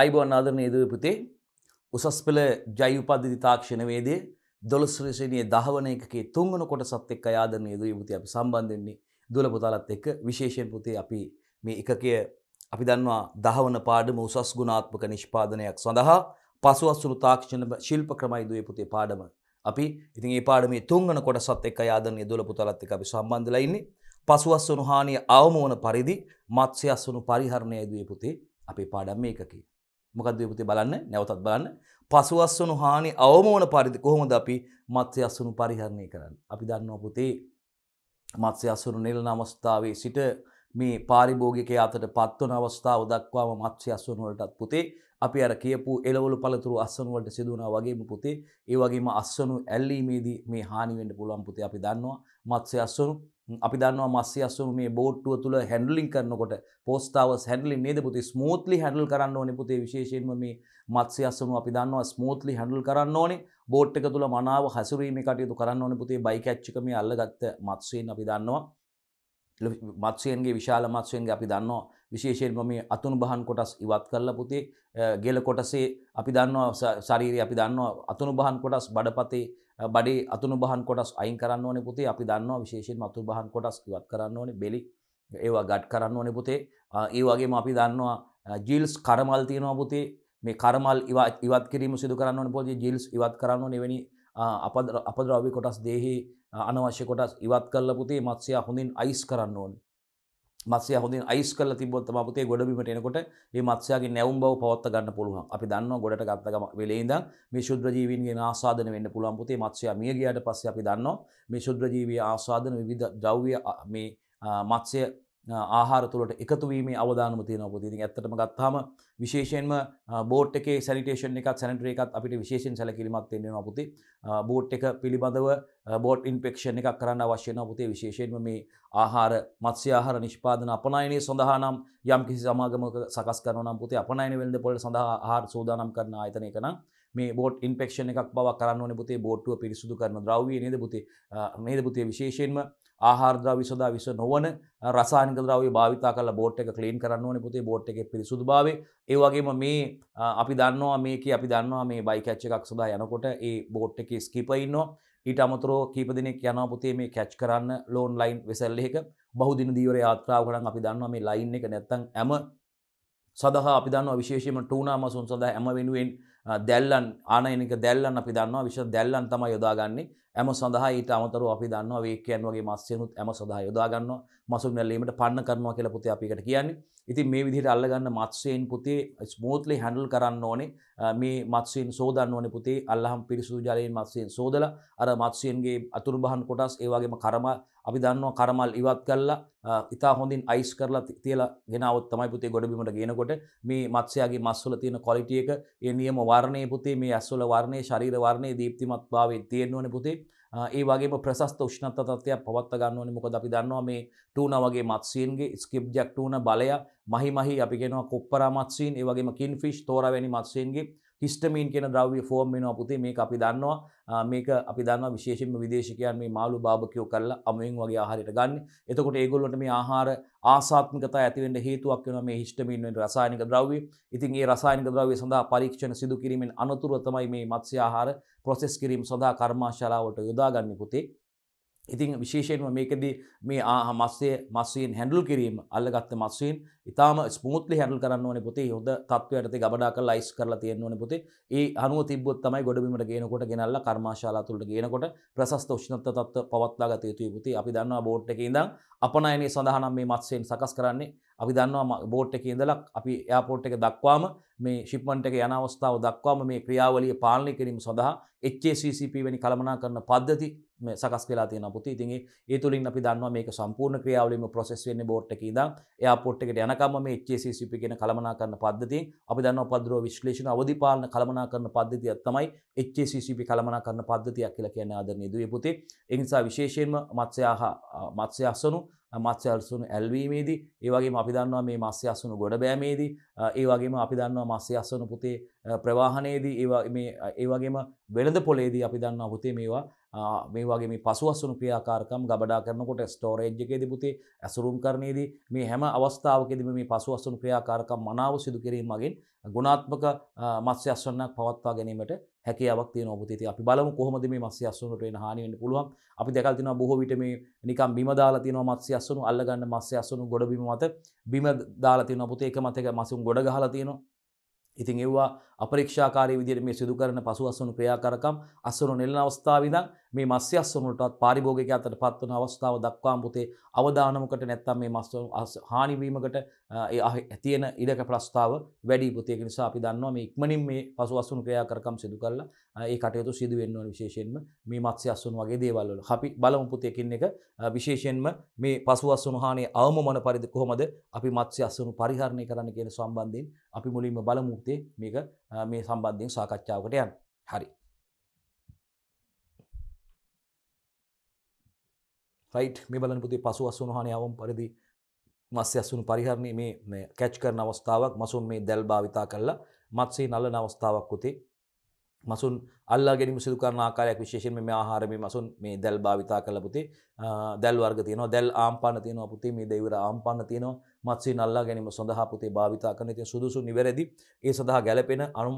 අයිබෝන් ආදරණය දවපුතේ උසස් පෙළ ජයුපද්ධති තාක්ෂණවේදය දොළස්ශ්‍රේෂණය දහවන එකේ තුංගන කොට සත් එක් අයාදරනය දීපුති අපි සම්බන්ධෙන්නේ දුල පුතාලත් එක්ක විශේෂයෙන් පුතේ අපි මේ එකකය අපි දන්නවා දහවන පාඩම උසස් ගුණාත්මක නිෂ්පාදනයක් සඳහා පසුවස්සුරු තාක්ෂණ ශිල්ප ක්‍රමයි දුවේ පුතේ පාඩම අපි ඉතින් ඒ පාඩමේ තුංගන කොට සත් එක් අයාදරනය දුල පුතාලත් එක්ක අපි සම්බන්ධලයින්නේ පසුවස්සුණු හානිය අවම වන පරිදි මත්ස්‍යස්සුණු පරිහරණය දුවේ පුතේ අපේ පාඩම් මේකකේ මොකක්ද පුතේ බලන්න නැවතත් බලන්න පසුවස්සනු හානි අවමෝන පරිදි කොහොමද අපි මත්ස්‍ය අස්සුණු පරිහරණය කරන්න. අපි දන්නවා පුතේ මත්ස්‍ය අස්සුණු නිලන අවස්ථාවේ සිට මේ පාරිභෝගික අතට පත්වන අවස්ථාව දක්වාම මත්ස්‍ය අස්සුණුවලටත් පුතේ අපි අර කියපු එලවලු පළතුරු අස්සනුවලට සිදුවනා වගේම පුතේ ඒ වගේම අස්සනු ඇල්ලීමේදී මේ හානිවෙන්න පුළුවන් පුතේ අපි දන්නවා මත්ස්‍ය අස්සනු අපි දන්නවා මස්සේ අසුම මේ බෝට්ටුව තුළ හැඩලිින් කරනකොට පෝස්ටාවස් හැඩලින් නේද පුති ස්මූත්ලි හැඩල් කරන්න ඕනි පුතේ විශේෂයෙන්ම මේ මත්සේ අසුම අපි දන්නවා ස්මූත්ලි හැඩල් කරන්න ඕනි බෝට් එක තුළ මනාව හසුරීම කටයුතු කරන්න ඕනි පුතේ බයිකච්චිකම අල්ලගත්ත මත්සයෙන් අපි දන්නවා මත්සයන්ගේ විශාල මත්සයෙන්ගේ අපි දන්නවා විශේෂයෙන් මේ අතුන් බහන් කොටස් ඉවත් කරලා පුතේ ගෙල කොටසේ අපි දන්නවා ශරීරය අපි දන්නවා අතුන් බහන් කොටස් බඩපතේ බඩේ අතුන් බහන් කොටස් අයින් කරන්න ඕනේ පුතේ අපි දන්නවා විශේෂයෙන් අතුන් බහන් කොටස් ඉවත් කරන්න ඕනේ බෙලි ඒවා ගඩ් කරන්න ඕනේ පුතේ ඒ වගේම අපි දන්නවා ජිල්ස් කරමල් තියෙනවා පුතේ මේ කරමල් ඉවත් ඉවත් කිරීම සිදු කරන්න ඕනේ පුතේ ජිල්ස් ඉවත් කරන්න ඕනේ වෙනි අපද්‍රව්‍ය කොටස් දේහි අනවශ්‍ය කොටස් ඉවත් කරලා පුතේ මත්ස්‍යයා හොඳින් අයිස් කරන්න ඕනේ මත්සය හොඳින් අයිස් කල තිබොත් පුතේ ගොඩබීමට එනකොට ඒ මත්සයාගේ නැවුම් බව පවත්ත ගන්න පුළුවන් අපි දන්න ගොඩට ගත්තගම වෙලේඉඳ මේ ශුද්‍රජීවන්ගේ ආසාධන වෙන්න පුළුවන් පුතේ මත්සයා මිය ගියට පස්ස අපි දන්න මේ ශුද්‍රජීවී ආසාධන විධ ද්‍රව්‍ය මේ මත්සය ආහාර තුළට එකතුවීම අවධානම තියනපති ති ඇතටම ගත්හම විශේෂෙන්ම බෝට් එක සනිටේෂන් එකක් සැනටරේ එකත් අපිට විශේෂෙන් සැලකිරීමත් එන්නේ නොපති බෝට් එක පිළිබඳව බෝට් ඉන්පෙක්ෂණ එකක් කරන්න අවශ්‍යන පුතේ විශේෂයෙන්ම මේ ආහාර මත්ස්‍යආහාර නිෂ්පාදන අපනයනය සඳහානම් යම් කිසි සමාගමක සකස් කරනම් පුතේ අපනයන වෙල්ද පොල සඳහා ආහාර සෝදානම් කරන ආයතනයකනම් මේ බෝට් ඉන්පෙක්ෂණ එකක් බව කරන්න පුතේ බෝට්ටුව පිරිසුදු කරන ද්‍රව්ිය නේද පුතේ නේද පුතේ විශේෂයෙන්ම ආහාරද්‍රව්‍ය සඳහා විස නොවන රසායනික ද්‍රව්‍ය භාවිතා කරලා බෝට් එක ක්ලීන් කරන්න ඕනේ පුතේ බෝට් එකේ පිරිසුදුභාවය ඒ වගේම මේ අපි දන්නවා මේකේ අපි දන්නවා මේ බයි කැච් එකක් සඳහා යනකොට ඒ බෝට් එකේ ස්කීපර් ඉන්නවා ඊට අමතරෝ කීප දෙනෙක් යනවා පුතේ මේ කැච් කරන්න ලෝන් ලයින් වෙසල් එක බහුදින දීවර යාත්‍රාවකට නම් අපි දන්නවා මේ ලයින් එක නැත්තම් හැම සඳහා අපි දන්නවා විශේෂයෙන්ම ටූනා මසුන් සඳහා හැම වෙනුවෙන් දැල්ලන් ආනයනික දැල්ලන්න අපි දන්නවා විශ දැල්ලන් තම යොදාගන්නේ ඇම සඳහා ඊට අමතර අපි දන්නවා වේකයන් වගේ මස්සයනුත් ඇම සඳහා යොදාගන්නවා මසු නැල්ලීමට පන්න කරනවා කියලා පුතේ අපිකට කියන්නේ. ඉතින් මේ විදිහට අල්ලගන්න මත්ස්‍යයෙන් පුතේ ස්මූත්ලි හැන්ඩල් කරන්න ඕනේ මේ මත්ස්‍යයෙන් සෝදන්න ඕනේ පුතේ අල්ලහම් පිරිසුදු ජලයෙන් මත්ස්‍යයෙන් සෝදලා අර මත්ස්‍යයන්ගේ අතුරුබහන් කොටස් ඒ වගේම කරම අපි දන්නවා කරමල් ඉවත් කරලා ඉතා හොඳින් අයිස් කරලා තියලා ගෙනවොත් තමයි පුතේ ගොඩබිමට ගේනකොට මේ මත්ස්‍යයාගේ මස්වල තියෙන ක්වලිටිය එක ඒ නියම වර්ණයේ පුතේ මේ ඇස්වල වර්ණයේ ශරීර වර්ණයේ දීප්තිමත් භාවයේ තියෙන්න ඕනේ පුතේ ඒ වගේ ප්‍රශස්ත උෂ්ණත්ත තත්ත්වයක් පවත්ත ගන්නවනේ මොකද අපි දන්නවා මේ ටූන වගේ මත්ස්‍යයන්ගේ ස්කිප් ජැක් ටූන බලය මහි මහි අපි කියනවා කොප්පරා මත්ස්‍යයන් ඒ වගේම කින්ෆිෂ් තෝරා වැනි මත්ස්‍යයන්ගේ හිස්ටමීන් කියෙන ද්‍රව්‍ය ෆෝර්ම් වෙනවා පුතේ මේ අපි දන්නවා මේක අපි දන්න විශේෂම විදේශකයන් මේ මාළු භාභකයෝ කරලා අමුවෙන් වගේ ආහාරයට ගන්න එතකොට ඒගොල්ලොට මේ ආහාර ආසාත්මකතා ඇතිවෙන්ට හේතුවක් වෙන මේ හිස්ටමීන් වෙන රසායනික ද්‍රව්‍ය ඉතින් ඒ රසායනික ද්‍රව්‍ය සඳහා පරීක්ෂණ සිදු කිරීමෙන් අනතුරුව තමයි මේ මත්ස්‍ය ආහාර ප්‍රොසෙස් කිරීම සඳහා කර්මාශාලාවට යොදාගන්න පුතේ ඉතින් විශේෂයෙන්ම මේකදී මේ ආහ මස්සේ මස්වීන් හැඩල් කිරීම අල්ලගත්ත මස්වීන් ඉතාම ස්පූත්ලි හැඩල් කරන්න පොතේ හොද තත්වයට ගබඩා කල යිස් කරලා තියෙන්වන පොතේ ඒ අනුව තිබොත් තමයි ගොඩබීමට ගේනකොට ගෙනල්ල කර්මාශාලා තුළට ගේනකොට ප්‍රසස්ත ෂ්නත තත්ව පවත්ලා ගත යුතුයි පුති අපි දන්නවා බෝට් එක ඉඳම් අපනයනේ සඳහනම් මේ මත්සයෙන් සකස් කරන්නේ අපි දන්නවා බෝට් එක ඉඳලක් අපි එයාපෝට් එක දක්වාම මේ ශිප්මන්ට එක යන අවස්ථාව දක්වාම මේ ක්‍රියාවලිය පාලනය කිරීම සඳහා HACCP වැනි කළමනා කරන පද්ධති සකස් කියලා තියෙන පුති ඉතින් ඒ තුලින් අපි දන්නවා මේක සම්පූර්ණ ක්‍රියාවලියම ප්‍රොසෙස් වෙන්නේ බෝට් එකේ ඉඳන් එයාපෝට් එකට යනකම්ම මේ HACCP කියන කළමනාකරන පද්ධතියෙන් අපි දන්නවා උපද්‍රව විශ්ලේෂණ අවදි පාලන කළමනාකරන පද්ධතියක් තමයි HACCP කළමනාකරන පද්ධතියක් කියලා කියන්නේ ආදරණීය දුවේ පුතේ ඒ නිසා විශේෂයෙන්ම මත්ස්‍යාහ මත්ස්‍යාසනු මත්ස්‍ය අසුණු ඇල්වීමේදී ඒ වගේම අපි දන්නවා මේ මත්ස්‍ය අසුණු ගොඩ බෑමේදී ඒ වගේම අපි දන්නවා මත්ස්‍ය අසුණු පුතේ ප්‍රවාහනයේදී ඒ වගේම වෙළඳ පොලේදී අපි දන්නවා පුතේ මේවා මේ වගේ මේ පසුවස්සුණු ක්‍රියාකාරකම් ගබඩා කරනකොට ස්ටෝරේජ් එකේදී පුතේ ඇසුරුම් කරණයේදී මේ හැම අවස්ථාවකදීම මේ පසුවස්සුණු ක්‍රියාකාරකම් මනාව සිදු කිරීම මගින් ගුණාත්මක මත්ස්‍ය අස්වන්නක් පවත්වා ගැනීමට හැකියාවක් තියෙනවා පුතේ. ඉතින් අපි බලමු කොහොමද මේ මත්ස්‍ය අස්වන්නට වෙන හානිය වෙන්න පුළුවන්. අපි දැකලා තියෙනවා බොහෝ විට මේ නිකන් බිම දාලා තියෙනවා මත්ස්‍ය අස්වනු අල්ලගන්න මත්ස්‍ය අස්වනු ගොඩ බිම මත බිම දාලා තියෙනවා පුතේ එක මත එක මසුන් ගොඩ ගහලා තියෙනවා. ඉතින් ඒවා අපරීක්ෂාකාරී විදිහට මේ සිදු කරන පසු අසුණු ක්‍රියාකාරකම් අසුණු නෙළන අවස්ථාවේ ඉඳන් මේ මස්්‍යස්සනටත් පාරිභෝගක අතට පත්වන අවස්ථාව දක්වාම් පුතේ අවධානමකට නැත්තම් මේ මස් හානිවීමකට ඇතියෙන ඉඩක ප්‍රස්ථාව වැඩි පුතයක නිසා අපි දන්නවා මේ ඉක්මනින් මේ පසු අසුන් ක්‍රයා කරකම් සිදු කරලා ඒ කටයුතු සිදුවෙන්ව විශේෂෙන්ම මේ මත්ස්‍ය අස්සුන් වගේ දේවල්වල අපි බලමු පුතයකින් එක විශේෂෙන්ම මේ පසු අස්සුන් හානේ අවමන පරිදි කොහොමද අපි මත්ස්‍ය අස්සුණු පරිහරණය කරන්න කියන සම්බන්ධයෙන් අපි මුලින්ම බලමුත්තේ මේක මේ සම්බන්ධයෙන් සාකච්ඡාවකට යන් හරි රයිට් මේ බලන පුතේ පසු අස්වන හානි අවම පරිදි මත්ස්‍ය අස්වන පරිහරණය මේ කැච් කරන අවස්ථාවක් මසුන් මේ දැල් භාවිතා කරලා මත්ස්‍ය නලන අවස්ථාවක් පුතේ මසුන් අල්ලා ගැනීම සිදු කරන ආකාරයක් විශේෂයෙන්ම මේ ආහාර මේ මසුන් මේ දැල් භාවිතා කරලා පුතේ දැල් වර්ග තියෙනවා දැල් ආම්පන්න තියෙනවා පුතේ මේ දෙවිවර ආම්පන්න තියෙනවා මත්සේ නල්ලා ගැනීම සඳහා පුතේ භාවිතා කරන ඉතින් සුදුසු නිවැරදි ඒ සඳහා ගැලපෙන අනු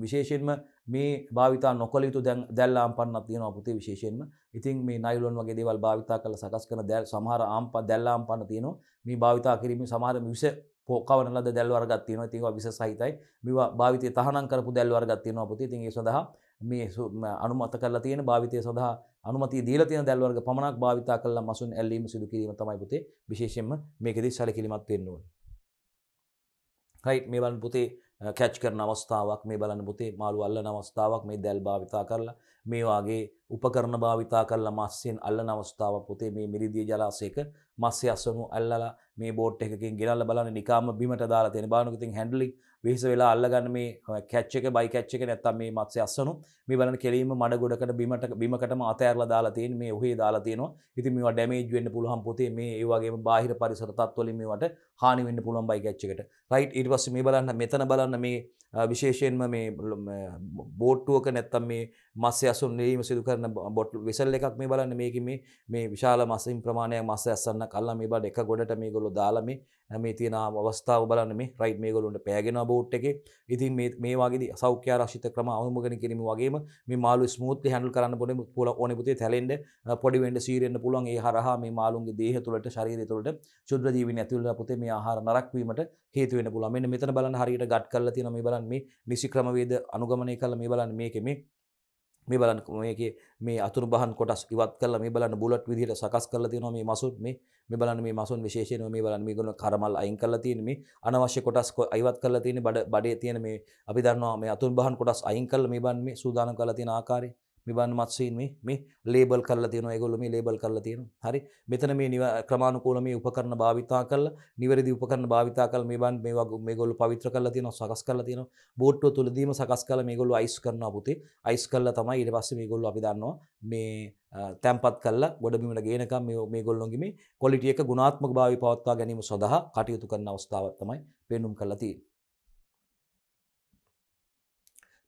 විශේෂයෙන්ම මේ භාවිතා නොකළ යුතු දැන් දැල්ලාම් පන්නක් තියෙනවා පුතේ විශේෂයෙන්ම. ඉතින් මේ නයිලොන් වගේ දේවල් භාවිතා කරලා සකස් කරන දැල් සමහර ආම්ප දැල්ලාම් පන්න තියෙනවා. මේ භාවිතා කිරීමේ සමහර විශ පෝකවන ලද දැල් වර්ගක් තියෙනවා. ඉතින් ඒවා විශේෂ සහිතයි. මේවා භාවිතයේ තහනම් කරපු දැල් වර්ගක් තියෙනවා පුතේ. ඉතින් ඒ සඳහා මේ අනුමත කල තියෙන භාවිතය සඳහා අනුමති දීලා තියෙන දැල්වර්ග පමණක් භාවිතා කළා මසුන් ඇල්ලීම සිදු කිරීම තමයි පුතේ විශේෂයෙන්ම මේකෙදී සැලකිලිමත් වෙන්න ඕනේ. රයිට් මේ බලන්න පුතේ කැච් කරන අවස්ථාවක් මේ බලන්න පුතේ මාළු අල්ලන අවස්ථාවක් මේ දැල් භාවිතා කරලා මේ වගේ උපකරණ භාවිතා කරලා මස්යෙන් අල්ලන අවස්ථාව පුතේ මේ මිරිදිය ජලාශයක මස්ය අසමු අල්ලලා මේ බෝට් එකකින් ගෙනල්ලා බලන්න නිකාම බිමට දාලා තියෙන බලනකොට ඉතින් හැන්ඩ්ලින් වෙහෙස වෙලා අල්ලගන්න මේ කැච් එක බයි කැච් එක නැත්තම් මේ මත්ස්‍ය අසනු මේ බලන්න කෙලින්ම මඩ ගොඩකට බිමට බිමකටම අතෑරලා දාලා තියෙන මේ ඔහේ දාලා තියෙනවා ඉතින් මේවා ඩැමේජ් වෙන්න පුළුවන් පුතේ මේ ඒ වගේම බාහිර පරිසර තත්ත්ව වලින් මේවට හානි වෙන්න පුළුවන් බයි කැච් එකට රයිට් ඊට පස්සේ මේ බලන්න මෙතන බලන්න මේ විශේෂයෙන්ම මේ බෝට්ටුවක නැත්තම් මේ මස්සේ අසුන් වීම සිදු කරන බොට්ලු වෙසල් එකක් මේ බලන්න මේක මේ මේ විශාල මස්සින් ප්‍රමාණයක් මස්ස ඇස්සන්න කල්ලා මේ බඩ එක ගොඩට මේගොල්ලෝ දාලා මේ මේ තියෙන අවස්ථාව බලන්න මේ රයිට් මේගොල්ලොන්ට පෑගෙනවා බෝට් එකේ. ඉතින් මේ මේ වගේ සෞඛ්‍ය ආරක්ෂිත ක්‍රම අවුමගෙන කිරීම වගේම මේ මාළු ස්මූත්ලි හැන්ඩල් කරන්න පොඩි පුල ඕනේ පුතේ තැලෙන්න පොඩි වෙන්න සීරෙන්න පුළුවන් ඒ හරහා මේ මාළුන්ගේ දේහ තුළට ශරීරය තුළට ශුද්‍ර ජීවීන් ඇතුළට පුතේ මේ ආහාර නරක් වීමට හේතු වෙන්න පුළුවන්. මෙන්න මෙතන බලන්න හරියට ගට් කරලා තියෙනවා මේ බලන්න මේ නිසි ක්‍රමවේද අනුගමනය කරලා මේ බලන්න මේකේ මේ මේ බලන්න මේකේ මේ අතුරුබහන් කොටස් ඉවත් කරලා මේ බලන්න බුලට් විදිහට සකස් කරලා තියෙනවා මේ මසුන් මේ මේ බලන්න මේ මසුන් විශේෂයෙන්ම මේ බලන්න මේගොල්ලෝ කරමල් අයින් කරලා තියෙන මේ අනවශ්‍ය කොටස් අයිවත් කරලා තියෙන බඩ බඩේ තියෙන මේ අපි දන්නවා මේ අතුරුබහන් කොටස් අයින් කරලා මේ බලන්න මේ සූදානම් කරලා තියෙන ආකාරය මෙබන් මත්සීන් මේ මේ ලේබල් කරලා තියෙනවා ඒගොල්ලෝ මේ ලේබල් කරලා තියෙනවා හරි මෙතන මේ ක්‍රමානුකූල මේ උපකරණ භාවිතා කරලා නිවැරදි උපකරණ භාවිතා කරලා මෙබන් මේ වගේ මේගොල්ලෝ පවිත්‍ර කරලා තියෙනවා සකස් කරලා තියෙනවා බෝට්ටුව තුලදීම සකස් කරලා මේගොල්ලෝ අයිස් කරනවා පුතේ අයිස් කරලා තමයි ඊට පස්සේ මේගොල්ලෝ අපි දන්නවා මේ තැම්පත් කල්ලා ගොඩබිමට ගේනකම් මේ ගොල්ලොන්ගේ මේ කොලිටිය එක ගුණාත්මක භාවි පවත්වා ගැනීම සඳහා කටයුතු කරන අවස්ථාවක් තමයි පෙන්නුම් කරලා තියෙන්නේ.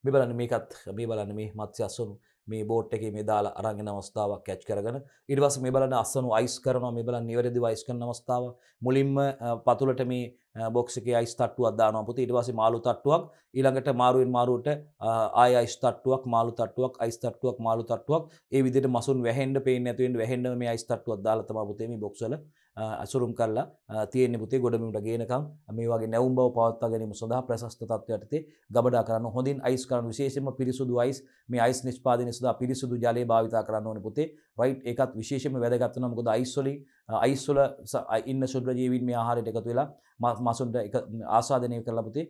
මේ බලන්න මේකත් මේ බලන්න මේ මත්ස්‍ය අසුණු මේ බෝට් එක මේ දාලා අරගෙන අවස්ථාවක් කැච් කරගෙන ඊට පස්සේ මේ බලන්න අස්සනු අයිස් කරනවා මේ බලන්න නිවැරදිව අයිස් කරන අවස්ථාව මුලින්ම පතුලට මේ බොක්ස් එකේ අයිස් තට්ටුවක් දානවා පුතේ ඊට පස්සේ මාළු තට්ටුවක් ඊළඟට මාරුවෙන් මාරුවට ආය අයිස් තට්ටුවක් මාළු තට්ටුවක් අයිස් තට්ටුවක් මාළු තට්ටුවක් ඒ විදිහට මසුන් වැහෙන්න පේන්නේ නැතු වෙන්න වැහෙන්න මේ අයිස් තට්ටුවක් දාලා තමයි පුතේ මේ බොක්ස් වල ඇසුරුම් කරලා තියෙන පුතේ ගොඩමිට ගේනකම් මේවාගේ නැවම් බව පවත්වා ගැනීම සඳහා ප්‍රශස්ත තත්වයටතේ ගබඩා කරන්න හොඳින් අයිස් කරන්න විශේෂම පිරිසුදු අයිස් මේ අයිස් නිෂ්පාදනය සඳහා පිරිසුදු ජලය භාවිතා කරන්න ඕනේ පුතේ රයිට් ඒකත් විශේෂම වැදගත් වෙනවා මොකද අයිස් වලින් අයිස්වල ඉන්න ශුද්‍රජීවින් මේ ආහාරයට එකතු වෙලා මසුන්ට ආසාධනය කරලපති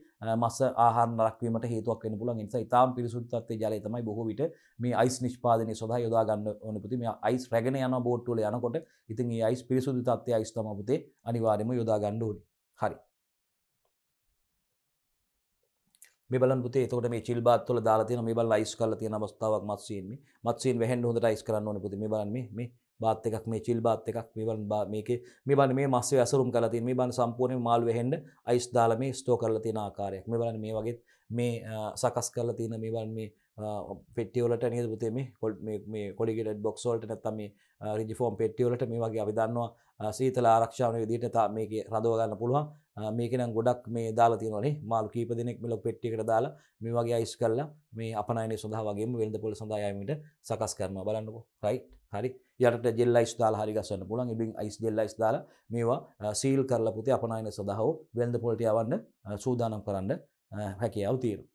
මස ආහාර රක්වීමට හේතුවක් වෙන පුළුවන් නිසා ඉතාම පිරිසුද්ධත්වයේ ජලය තමයි බොහෝ විට මේ අයිස් නිෂ්පාදනය සඳහා යොදා ගන්න ඕන පුතේ මේ අයිස් රැගෙන යන බෝට් වල යනකොට ඉතින් මේ අයිස් පිරිසුදු තත්ත්වයේ අයිස් තමයි පුතේ අනිවාර්යයෙන්ම යොදා ගන්න ඕනේ. හරි. මේ බලන්න පුතේ එතකොට මේ චිල් බාත් වල දාලා තියෙන මේ බලලා අයිස් කරලා තියෙන අවස්ථාවක් මත්ස්‍යයෙන් මේ මත්ස්‍යයෙන් වැහෙන්න හොඳට අයිස් කරන්න ඕනේ පුතේ මේ බලන්න මේ මේ බාත් එකක් මේ චිල් බාත් එකක් මේ බලන්න මේකේ මේ බලන්න මේ මස්සේ ඇසුරුම් කරලා තියෙන මේ බලන්න සම්පූර්ණයෙන් මාළු වෙහෙන්න අයිස් දාලා මේ ස්ටෝ කරලා තියෙන ආකාරයක් මේ බලන්න මේ වගේ මේ සකස් කරලා තියෙන මේ බලන්න මේ පෙටියවලට නේද පුතේ මේ කොල් මේ කොලිගේටඩ් බොක්ස් වලට නැත්තම් මේ රිජි ෆෝම් පෙට්ටිවලට මේ වගේ අපි දන්නවා සීතල ආරක්ෂාවන විදිහට තා මේකේ රඳව ගන්න පුළුවන් මේක නම් ගොඩක් මේ දාලා තියෙනවානේ මාළු කීප දෙනෙක් මේ ලොකු පෙට්ටියකට දාලා මේ වගේ අයිස් කරලා මේ අපනයනය සඳහා වගේම වෙළඳපොළ සඳහා යාමීට සකස් කරනවා බලන්නකෝ රයිට් හරි යට ජෙල්ලයිස් දාලා හරි ගසන්න පුළුවන් ඉබින් අයිස් ජෙල්ලයිස් දාලා මේවා සීල් කරලා පුතේ අපනයන සඳහා වෙළඳ පොළට යවන්න සූදානම් කරන්න හැකියාව තියෙනවා.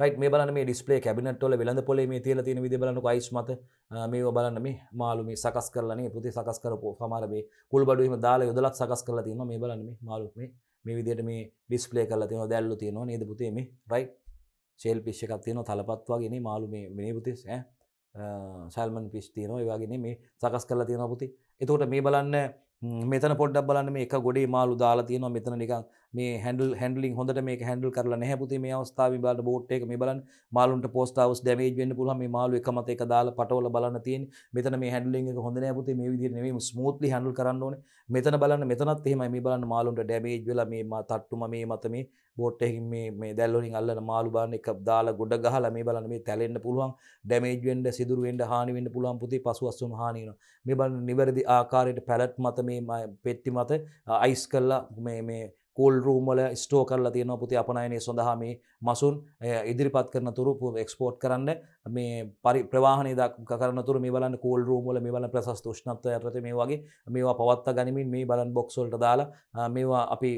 රයිට් මේ බලන්න මේ ඩිස්ප්ලේ කැබිනට් වල වෙළඳ පොලේ මේ තියලා තියෙන විදිහ බලන්නකො අයිස් මත මේව බලන්න මේ මාළු මේ සකස් කරලානේ පුතේ සකස් කරපුවා සමහර මේ කුල්බඩු එහෙම දාලා යොදලත් සකස් කරලා තියෙනවා මේ බලන්න මේ මාළු මේ මේ විදිහට මේ ඩිස්ප්ලේ කරලා තියෙනවා දැල්ලු තියෙනවා නේද පුතේ මේ රයිට් සෙල් පිශ් එකක් තියෙන තලපත්වාගෙන මාළු මේ විනිපුතිස් සල්මන් පිස් තියන ඒවාගෙන මේ සකස් කරලා තියෙන පුති එතකොට මේ බලන්න මෙතන පොඩ්ඩක් බලන්න මේ එක ගොඩේ මාළු දාලා තියෙනවා මෙතන නිකන් මේ හැඩල් හැඩලින් හොඳට මේ හැඩල් කරලා නැහැපුති මේ අවස්ථාව බල බෝට් එක මේ බලන් මාලුන්ට පෝස්ටාවස් දැමේජ් වෙන්න පුළුවන් මේ මාළු එකමත එක දාලා පටවල බලන්න තියෙන මෙතන මේ හැඩලින් එක හොඳ නැහැ පුතේ මේ විදිහට නෙමෙයි ස්මූත්ලි හැන්ඩල් කරන්න ඕනේ මෙතන බලන්න මෙතනත් එහෙමයි මේ බලන්න මාළුන්ට ඩැමේජ් වෙලා මේ තට්ටුම මේ මත මේ බෝට් එකකින් මේ මේ දැල්වලින් අල්ලන මාළු බාන එක දාලා ගොඩ ගහලා මේ බලන්න මේ තැලෙන්න පුළුවන් ඩැමේජ් වෙන්න සිදුරු වෙන්න හානි වෙන්න පුළුවන් පුතේ පසුවස්සුම් හානි වෙනවා මේ බලන්න නිවැරදි ආකාරයට පැලට් මත මේ පෙට්ටි මත අයිස් කරලා මේ මේ කෝල් රූමල ස්ටෝ කරලා තියෙන පුති අපනයනය සඳහා මේ මසුන් ඉදිරිපත් කරන තුරු එක්ස්පෝට් කරන්න මේ පරි ප්‍රවාහනය දක් කරනතුර මේ බලන්න කෝල් රූමල මේ බල ප්‍රසස් තුෂ්නත්ව ඇත මේ වගේ මේවා පවත්ත ගනිමින් මේ බලන් බොක්සොල්ට දාලා මේවා අපි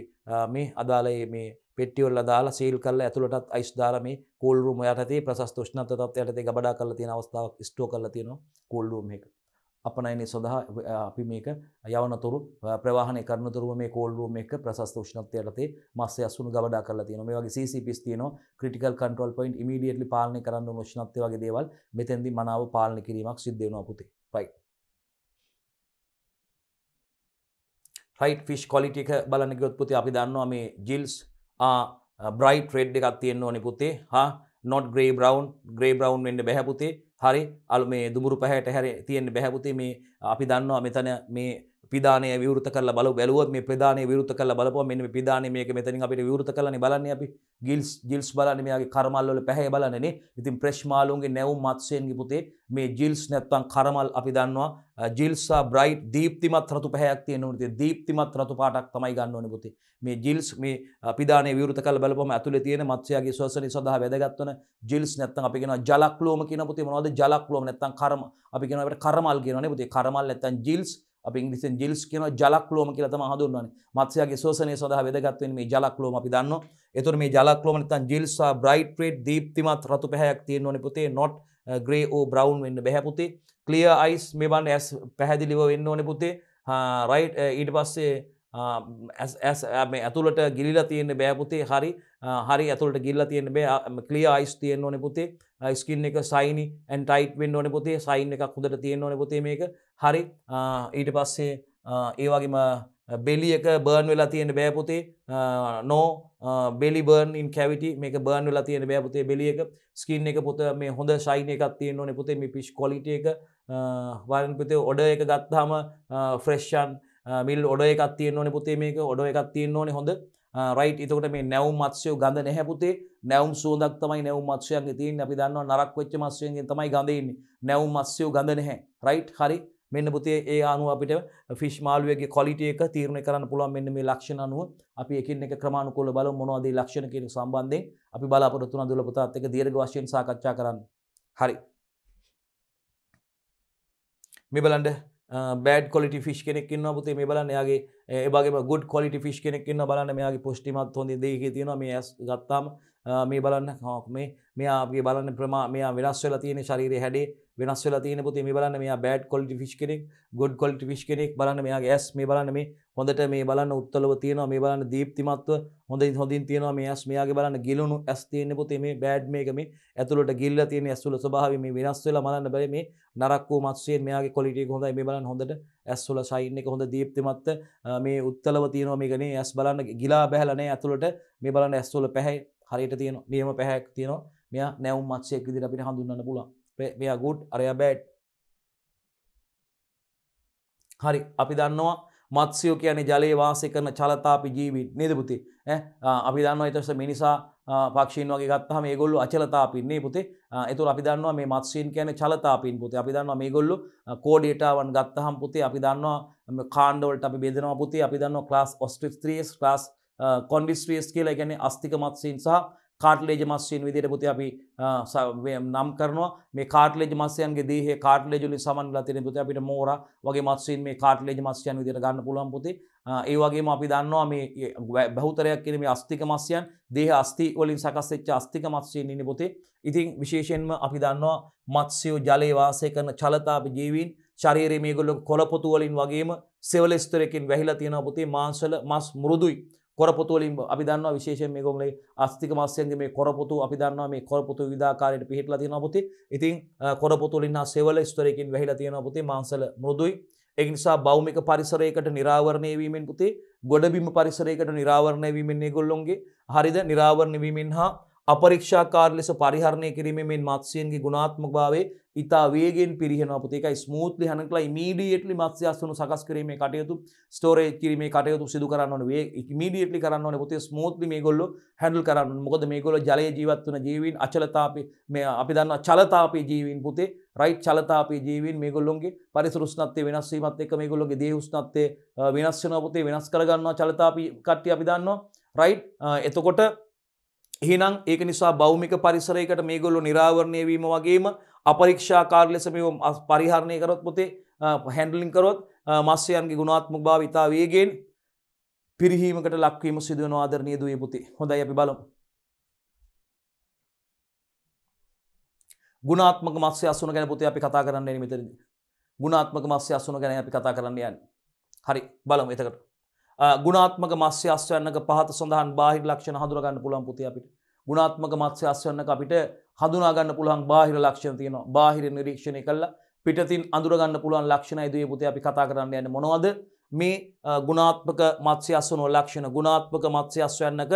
මේ අදාලයේ මේ පෙටියවල්ල දාලා සීල් කල්ල ඇතුළටත් අයිස් දාලම කෝල්රුම යටතේ ප්‍රසස් තුෂ්නත තත්වයටතේ ගබඩා කල තියෙන අවස්ථාවක් ස්ටෝ කල තියෙනවා කෝල්රුම් එක අපනයනය සොඳහා අපි මේක යවනතුරු ප්‍රවාහනය කරනතුරුව මේ කෝල්රුවම එක ප්‍රසස්ත ෂ්නත්ය යටතේ මස්ස අසුන් ගඩා කරලා තියන මේ වගේ සිපිස් තියන ක්‍රටිකල් කන්ටල් පයින් ඉමඩියටලි පාලනය කරන්න ෂ්නත්ය වගේ දේවල් මෙතැදි මනාව පාලන කිරීමක් සිද්ධයනවා පුතේ පයි. ෆිස් කොලිටික බලනගයොත්පුති අපි දන්නවා මේ ජිල්ස් බ්‍රයි් ට්‍රේඩ් එකත් තියෙන්න්න ඕනි පුතේ හා not grey brown grey brown වෙන්ඩ බැහැපුතේ හරි අල් මේ දුමුරු පැහැට හැර තියෙන්න්න බැහැපුතේ මේ අපි දන්නවා මෙතන මේ ප්‍රධානය විවෘත කරලා බලව බැලුවොත් මේ ප්‍රධානය විවෘත කරලා බලපුවා මෙන්න මේ ප්‍රධානය මේක මෙතනින් අපිට විවෘත කරලානේ බලන්නේ අපි ගිල්ස් ජිල්ස් බලන්නේ මෙයාගේ කර්මල් වල පැහැය බලන්නේනේ ඉතින් ප්‍රෙෂ් මාලුන්ගේ නැවුම් මත්සෙන්ගේ පුතේ මේ ජිල්ස් නැත්තම් කර්මල් අපි දන්නවා ජිල්සා බ්‍රයිට් දීප්තිමත් රතු පැහැයක් තියෙන උනේ දීප්තිමත් රතු පාටක් තමයි ගන්න ඕනේ පුතේ මේ ජිල්ස් මේ ප්‍රධානය විවෘත කරලා බලපුවම ඇතුලේ තියෙන මත්ස්‍යයාගේ ශ්වසනය සඳහා වැදගත් වෙන ජිල්ස් නැත්තම් අපි කියනවා ජලක්ලෝම කියන පුතේ මොනවද ජලක්ලෝම නැත්තම් කර්ම අපි කියනවා අපිට කර්මල් කියනවානේ පුතේ කර්මල් නැත්තම් ජිල්ස් අප ඉංග්‍රිසි ජිල්ස් කියන ජලක්ලෝම කියලතම හඳුන්වන්නේ මත්ස්‍යයාගේ ශෝෂණය සඳහා වැදගත් වෙන්නේ මේ ජලක්ලෝම අපි දන්නවා. ඒතර මේ ජලක්ලෝම නැත්නම් ජිල්ස් ආ බ්‍රයිට් රෙඩ් දීප්තිමත් රතු පැහැයක් තියෙන්න ඕනේ පුතේ not uh, grey or brown වෙන්න බෑ පුතේ. clear eyes මේ වන්න ඇස් පැහැදිලිව වෙන්න ඕනේ පුතේ. right uh, ඊට පස්සේ ඇස් uh, මේ ඇතුළට ගිලිලා තියෙන්න බෑ පුතේ. හරි හරි ඇතුළට ගිල්ල තියෙන බේ කලිය අයිස් තියෙන්න්න ඕන පුතේ ස්කින් එක සයිනි ඇන්ටයිට් වෙන්ඩ ඕන පුතේ සයින් එකක් හොඳට තියෙන්න්න ඕන පුතේ මේක හරි ඊට පස්සේ ඒවගේම බෙලියක බර්න් වෙලා තියෙන බෑපුතේ නෝ බෙලි බර්න් කැවිට මේ බර්න් වෙලා තියෙන බෑපුතේ බෙලියක ස්කින් එක පුත මේ හොඳ ශයින එකක් තියෙන ඕන පුතේ මේ පිස් කොලිට එක වරන් පුතේ ඔඩ එක ගත්හම ෆ්‍රෙෂ්ෂන් මිල් ඔඩ එකක් තියෙන්න්න ඕන පුතේ මේක ඔඩ එකක් තියෙන්න්න ඕන හොඳ රයිට් එතකොට මේ නැවම් මත්ස්‍යයෝ ගඳ නැහැපුතේ නැවම් සුවඳක් තමයි නැවම් මත්ස්‍යයන්ගේ තියෙන්නේ අපි දන්නවා නරක වෙච්ච මත්ස්‍යයන්ගෙන් තමයි ගඳ එන්නේ නැවම් මත්ස්‍යයෝ ගඳ නැහැ රයිට් හරි මෙන්න පුතේ ඒ අනුව අපිට ෆිෂ් මාළුවේගේ ක්වොලිටි එක තීරණය කරන්න පුළුවන් මෙන්න මේ ලක්ෂණ අනුව අපි එකින් එක ක්‍රමානුකූලව බලමු මොනවද මේ ලක්ෂණ කියන සම්බන්ධයෙන් අපි බලාපොරොත්තු වන දුල පුතාත් එක්ක දීර්ඝ වශයෙන් සාකච්ඡා කරන්න හරි මේ බලන්න බෑඩ් කොලි ෆිස් කෙනෙක් ඉන්න පුතේ මේ බලන්න යාගේ ඒබගේ ගොඩ් කොලි ෆිස් කෙනෙක් ඉන්න බලන්න මෙයාගේ පොෂ්ටිමත් හොඳ දෙක තියෙන මේ ඇස් ගත්තාම මේ බලන්න හක් මේ මෙයාගේ බලන්න ප්‍රමා මෙයා වෙනස් වෙලා තියෙන ශරීරය හැඩේ වෙනස් වෙලා තියෙන පුතේ මේ බලන්න මෙයා බෑඩ් ක්වොලිටි ෆිෂ් කෙනෙක් good quality fish කෙනෙක් බලන්න මෙයාගේ ඇස් මේ බලන්න මේ හොඳට මේ බලන්න උත්තලව තියෙනවා මේ බලන්න දීප්තිමත්ව හොඳින් හොඳින් තියෙනවා මේ ඇස් මෙයාගේ බලන්න ගිලුණු ඇස් තියෙන පුතේ මේ බෑඩ් මේක මේ ඇතුළට ගිල්ලා තියෙන ඇස් වල ස්වභාවය මේ වෙනස් වෙලා බලන්න බෑ මේ නරක් වූ මත්ස්‍යයෙන් මෙයාගේ quality එක හොඳයි මේ බලන්න හොඳට ඇස් වල shine එක හොඳ දීප්තිමත් මේ උත්තලව තියෙනවා මේකනේ ඇස් බලන්න ගිලා බහැලා නැහැ ඇතුළට මේ බලන්න ඇස් වල පැහැ හරියට තියෙනවා නියම පැහැයක් තියෙනවා මෙයා නැවුම් මත්ස්‍යයෙක් විදිහට අපිට හඳුන්වන්න පුළුවන් මේ අගුඩ් අරයා බෑට් හරි අපි දන්නවා මත්සියෝ කියන්නේ ජලයේ වාසය කරන චලතාපි ජීවීන් නේද පුතේ ඈ අපි දන්නවා ඊට පස්සේ මිනිසා පක්ෂීන් වගේ ගත්තාම මේගොල්ලෝ අචලතාපින් නේ පුතේ ඒතකොට අපි දන්නවා මේ මත්ස්‍යීන් කියන්නේ චලතාපින් පුතේ අපි දන්නවා මේගොල්ලෝ කෝඩේටාවන් ගත්තාම පුතේ අපි දන්නවා කාණ්ඩ වලට අපි බෙදෙනවා පුතේ අපි දන්නවා ක්ලාස් ඔස්ට්‍රිප්ස් ක්ලාස් කොන්ඩිස්ට්‍රියස් කියලා කියන්නේ අස්තික මත්ස්‍යීන් සහ කාටලේජ මස්යෙන් විදියට පුති අපි නම් කරනවා මේ කාටලේජ මස්යන්ගේ දීහ කාටලේජුලින් සමන්ලා තින පුති අපිට මෝර වගේ මත්සයෙන් මේ කාටලේජ මස්යන් විදිර ගන්න පුළන් පුති ඒ වගේම අපි දන්නවා මේ බහුතරයක් කිරීම අස්තික මස්යන් දේහ අස්ති වලින් සකස්සච්ච අස්තික මත්සයෙන් ඉන්න පුතේ ඉතින් විශේෂයෙන්ම අපි දන්නවා මත්සයෝ ජලය වාසය කරන චලතාප ජීවීන් ශරීරය මේගොල්ලො කොළපොතුවලින් වගේම සෙවලස්තරකින් වැහිලා තියෙන පුතේ මාංශල මස් මුරුදුයි කොරපොතුවලින් අපි දන්නවා විශේෂයෙන් මේගොල්ලේ ආස්තික මාස්යන්ගේ මේ කොරපොතු අපි දන්නවා මේ කොරපොතු විවිධාකාරයට පිහිටලා තියෙනවා පුතේ. ඉතින් කොරපොතුවලින් හා සෙවල ස්තරයකින් වැහිලා තියෙනවා පුතේ මාංශල මෘදුයි. ඒ නිසා භෞමික පරිසරයකට නිරාවරණය වීමෙන් පුතේ ගොඩබිම පරිසරයකට නිරාවරණය වීමෙන් ඒගොල්ලොන්ගේ හරිද නිරාවරණය වීමෙන් හා අපරීක්ෂාකාර ලෙස පරිහරණය කිරීමේ මෙන් මත්ස්‍යයන්ගේ ගුණාත්මක භාවය ඉතා වේගෙන් පිරිහෙනවා පුතේ ඒකයි ස්මූත්ලි හනකලා ඉමීඩියට්ලි මත්ස්‍ය අස්වනු සකස් කිරීමේ කටයුතු ස්ටෝරේජ් කිරීමේ කටයුතු සිදු කරන්න ඕනේ වේ ඉමීඩියට්ලි කරන්න ඕනේ පුතේ ස්මූත්ලි මේගොල්ලෝ හැන්ඩල් කරන්න ඕනේ මොකද මේගොල්ලෝ ජලයේ ජීවත් වෙන ජීවීන් අචලතාපී මේ අපි දන්නවා චලතාපී ජීවීන් පුතේ රයිට් චලතාපී ජීවීන් මේගොල්ලොන්ගේ පරිසර උෂ්ණත්වය වෙනස් වීමත් එක්ක මේගොල්ලෝගේ දේහ උෂ්ණත්වය වෙනස් වෙනවා පුතේ වෙනස් කරගන්නවා චලතාපී කට්ටිය අපි දන්නවා රයිට් එතකොට එහෙනම් ඒක නිසා භෞමික පරිසරයකට මේගොල්ලෝ නිරාවරණය වීම වගේම අපරීක්ෂාකාර ලෙස මේව පරිහරණය කරොත් පුතේ හැන්ඩලින් කරොත් මත්ස්‍යයන්ගේ ගුණාත්මක භාවය ඉතා වේගෙන් පිරිහීමකට ලක්වීම සිදුවන ආදරණීය දුවේ පුතේ. හොඳයි අපි බලමු. ගුණාත්මක මත්ස්‍ය අසුන ගැන පුතේ අපි කතා කරන්න යන්නේ මෙතනදී. ගුණාත්මක මත්ස්‍ය අසුන ගැන අපි කතා කරන්න යන්නේ. හරි බලමු එතකොට. ගුණාත්මක මස්්‍ය අස්වයන්නක පහත සඳහන් බාහිර ලක්ෂණ හඳුරගන්න පුළන් පුති අපිට ගුණාත්මක මත්ස්‍ය අස්වයන්නක අපිට හඳුනාගන්න පුළන් බාහිර ලක්ෂණ තියෙන බාහිර නිරීක්ෂණය කල්ලා පිටතින් අඳුරගන්න පුළුවන් ලක්ෂණ ඉදේ පුති අපි කතා කරන්න යන්න මොනවද මේ ගුණාත්මක මත්ස්‍ය අස්වනෝ ලක්ෂණ ගුණාත්මක මත්ස්‍ය අස්වයන්නක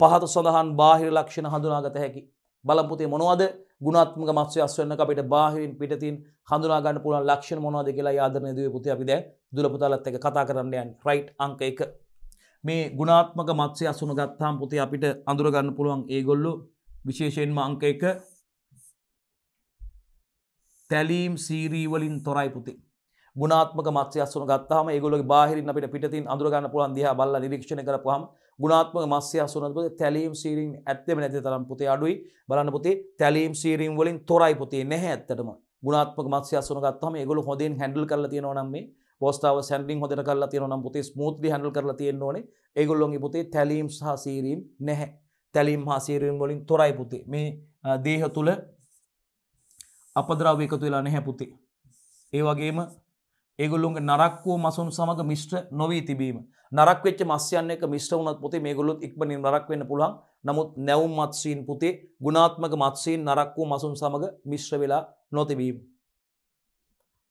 පහත සඳහන් බාහිර ලක්ෂණ හඳුනාගත හැකි. බලපුතේ මොනවද ගුණාත්මක මත්ස්‍ය අස්වන්නක අපිට බාහිරින් පිටතින් හඳුනා ගන්න පුළුවන් ලක්ෂණ මොනවද කියලා යාදරණය දුවේ පුතේ අපි දැන් දුල පුතාලත් එක්ක කතා කරන්න යන්නේ රයිට් අංක 1 මේ ගුණාත්මක මත්ස්‍ය අස්වන ගත්තාම පුතේ අපිට අඳුර ගන්න පුළුවන් ඒගොල්ලෝ විශේෂයෙන්ම අංක 1 තැලීම් සීරී වලින් තොරයි පුතේ ගුණාත්මක මත්ස්‍යස්සන ගත්තාම ඒගොල්ලෝගේ බාහිරින් අපිට පිටතින් අඳුර ගන්න පුළුවන් දිහා බලලා නිරීක්ෂණය කරපුවාම ගුණාත්මක මත්ස්‍යස්සන පොතේ තැලීම් සීරින් ඇත්තෙම නැති තරම් පුතේ අඩුයි බලන්න පුතේ තැලීම් සීරින් වලින් තොරයි පුතේ නැහැ ඇත්තටම ගුණාත්මක මත්ස්‍යස්සන ගත්තාම ඒගොල්ලෝ හොඳින් හැන්ඩල් කරලා තියෙනවා නම් මේ පෝස්ථාව සැන්ඩිින් හොඳට කරලා තියෙන නම් පුතේ ස්මූත්‍රි හැඩල් කරලා තියෙන්න ඕනේ ඒගොල්ලොන්ගේ පුතේ තැලීම් සහ සීරීම් නැහැ තැලීම් හා සීරීම් වලින් තොරයි පුතේ මේ දේහ තුළ අපද්‍රාව එකතු වෙලා නැහැ පුතේ ඒ වගේම ඒගොල්ලුන්ගේ නරක්වූ මසුන් සමඟ මිශ්‍ර නොවී තිබීම. නරක් වෙච්ච මස්යන් එක මිශ්‍ර වුණත් පුතේ මේගොල්ලොත් ඉක්මනින් නරක් වෙන්න පුළුවන්. නමුත් නැවුම් මත්සීන් පුතේ ගුණාත්මක මත්සීන් නරක් වූ මසුන් සමඟ මිශ්‍ර වෙලා නොතිබීම.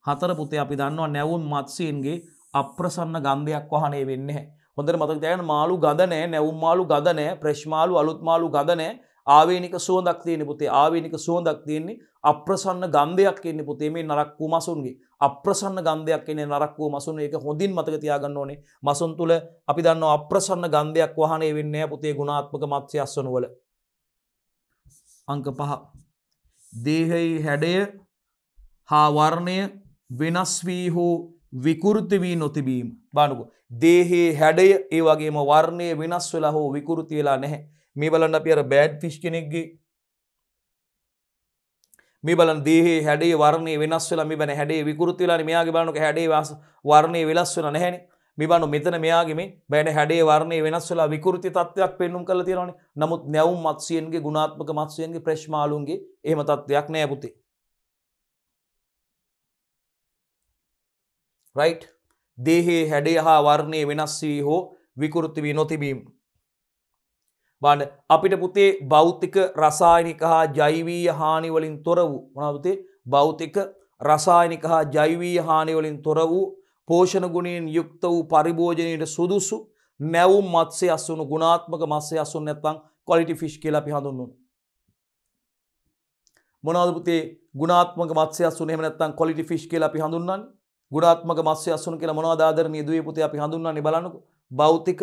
හතර පුතේ අපි දන්නවා නැවුම් මත්සීන්ගේ අප්‍රසන්න ගන්ධයක් වහනේ වෙන්නේ. හොඳට මතක තියාගන්න මාළු ගඳ නැහැ, නැවුම් මාළු ගඳ නැහැ, ප්‍රෙෂ් මාළු අලුත් මාළු ගඳ නැහැ. ආවේනික සුවදක් තියෙන පුතේ ආවේනික සුවදක් තියෙන්නේ අප්‍රසන්න ගන්ධයක් එන්නේ පුතේ මේ නරක්කූ මසුන්ගේ අප්‍රසන්න ගන්ධයක් එන්නේ නරක්කූ මසුන් ඒක හොඳින් මතක තියාගන්න ඕනේ මසුන් තුල අපි දන්නවා අප්‍රසන්න ගන්ධයක් වහණය වෙන්නේ නැහැ පුතේ ගුණාත්මක මත්ස්‍ය අස්වන වල අංක 5 දේහයේ හැඩය හා වර්ණය වෙනස් වී හෝ විකෘති වී නොතිබීම බලන්නකෝ දේහයේ හැඩය ඒ වගේම වර්ණය වෙනස් වෙලා හෝ විකෘති වෙලා නැහැ මේ බලන්න අපි අර බෑඩ් ෆිෂ් කෙනෙක්ගේ මේ බලන්න දේහේ හැඩේ වර්ණේ වෙනස් වෙලා මේ බලන්න හැඩේ විකෘති වෙලානේ මෙයාගේ බලන්නක හැඩේ වර්ණේ වෙනස් වෙලා නැහැනේ මේ බලන්න මෙතන මෙයාගේ මේ බෑන හැඩේ වර්ණේ වෙනස් වෙලා විකෘති තත්ත්වයක් පෙන්눔 කරලා තියෙනවානේ නමුත් නැවුම් මත්ස්‍යයන්ගේ ගුණාත්මක මත්ස්‍යයන්ගේ ප්‍රෙෂ් මාළුන්ගේ එහෙම තත්ත්වයක් නැහැ පුතේ රයිට් දේහේ හැඩය හා වර්ණය වෙනස් වී හෝ විකෘති වී නොතිබීම බන්න අපිට පුතේ භෞතික රසායනික හා ජෛවී හානිවලින් තොර වූ මනපුතේ භෞතික රසායනික හා ජෛවී හානිවලින් තොර වූ පෝෂණ ගුණයෙන් යුක්ත වූ පරිභෝජනයට සුදුසු නැවුම් මත්සේ අස්සුණු ගුණාත්මක මස්සේ අසුන් නැත්තං කොලිටි ෆිෂ් කියලා අපි හඳුන්වන. මොනවදපුතේ ගුණාත්මක මත්සේ අසුන එහෙම නැත්තම් කොලිටි ෆිෂ් කියලා අපි හඳුන්වන්නේ ගුණාත්මක මත්සේ අසුන කියලා මොනවද ආදරණීය දුවේ පුතේ අපි හඳුන්වන්නේ බලන්නකො භෞතික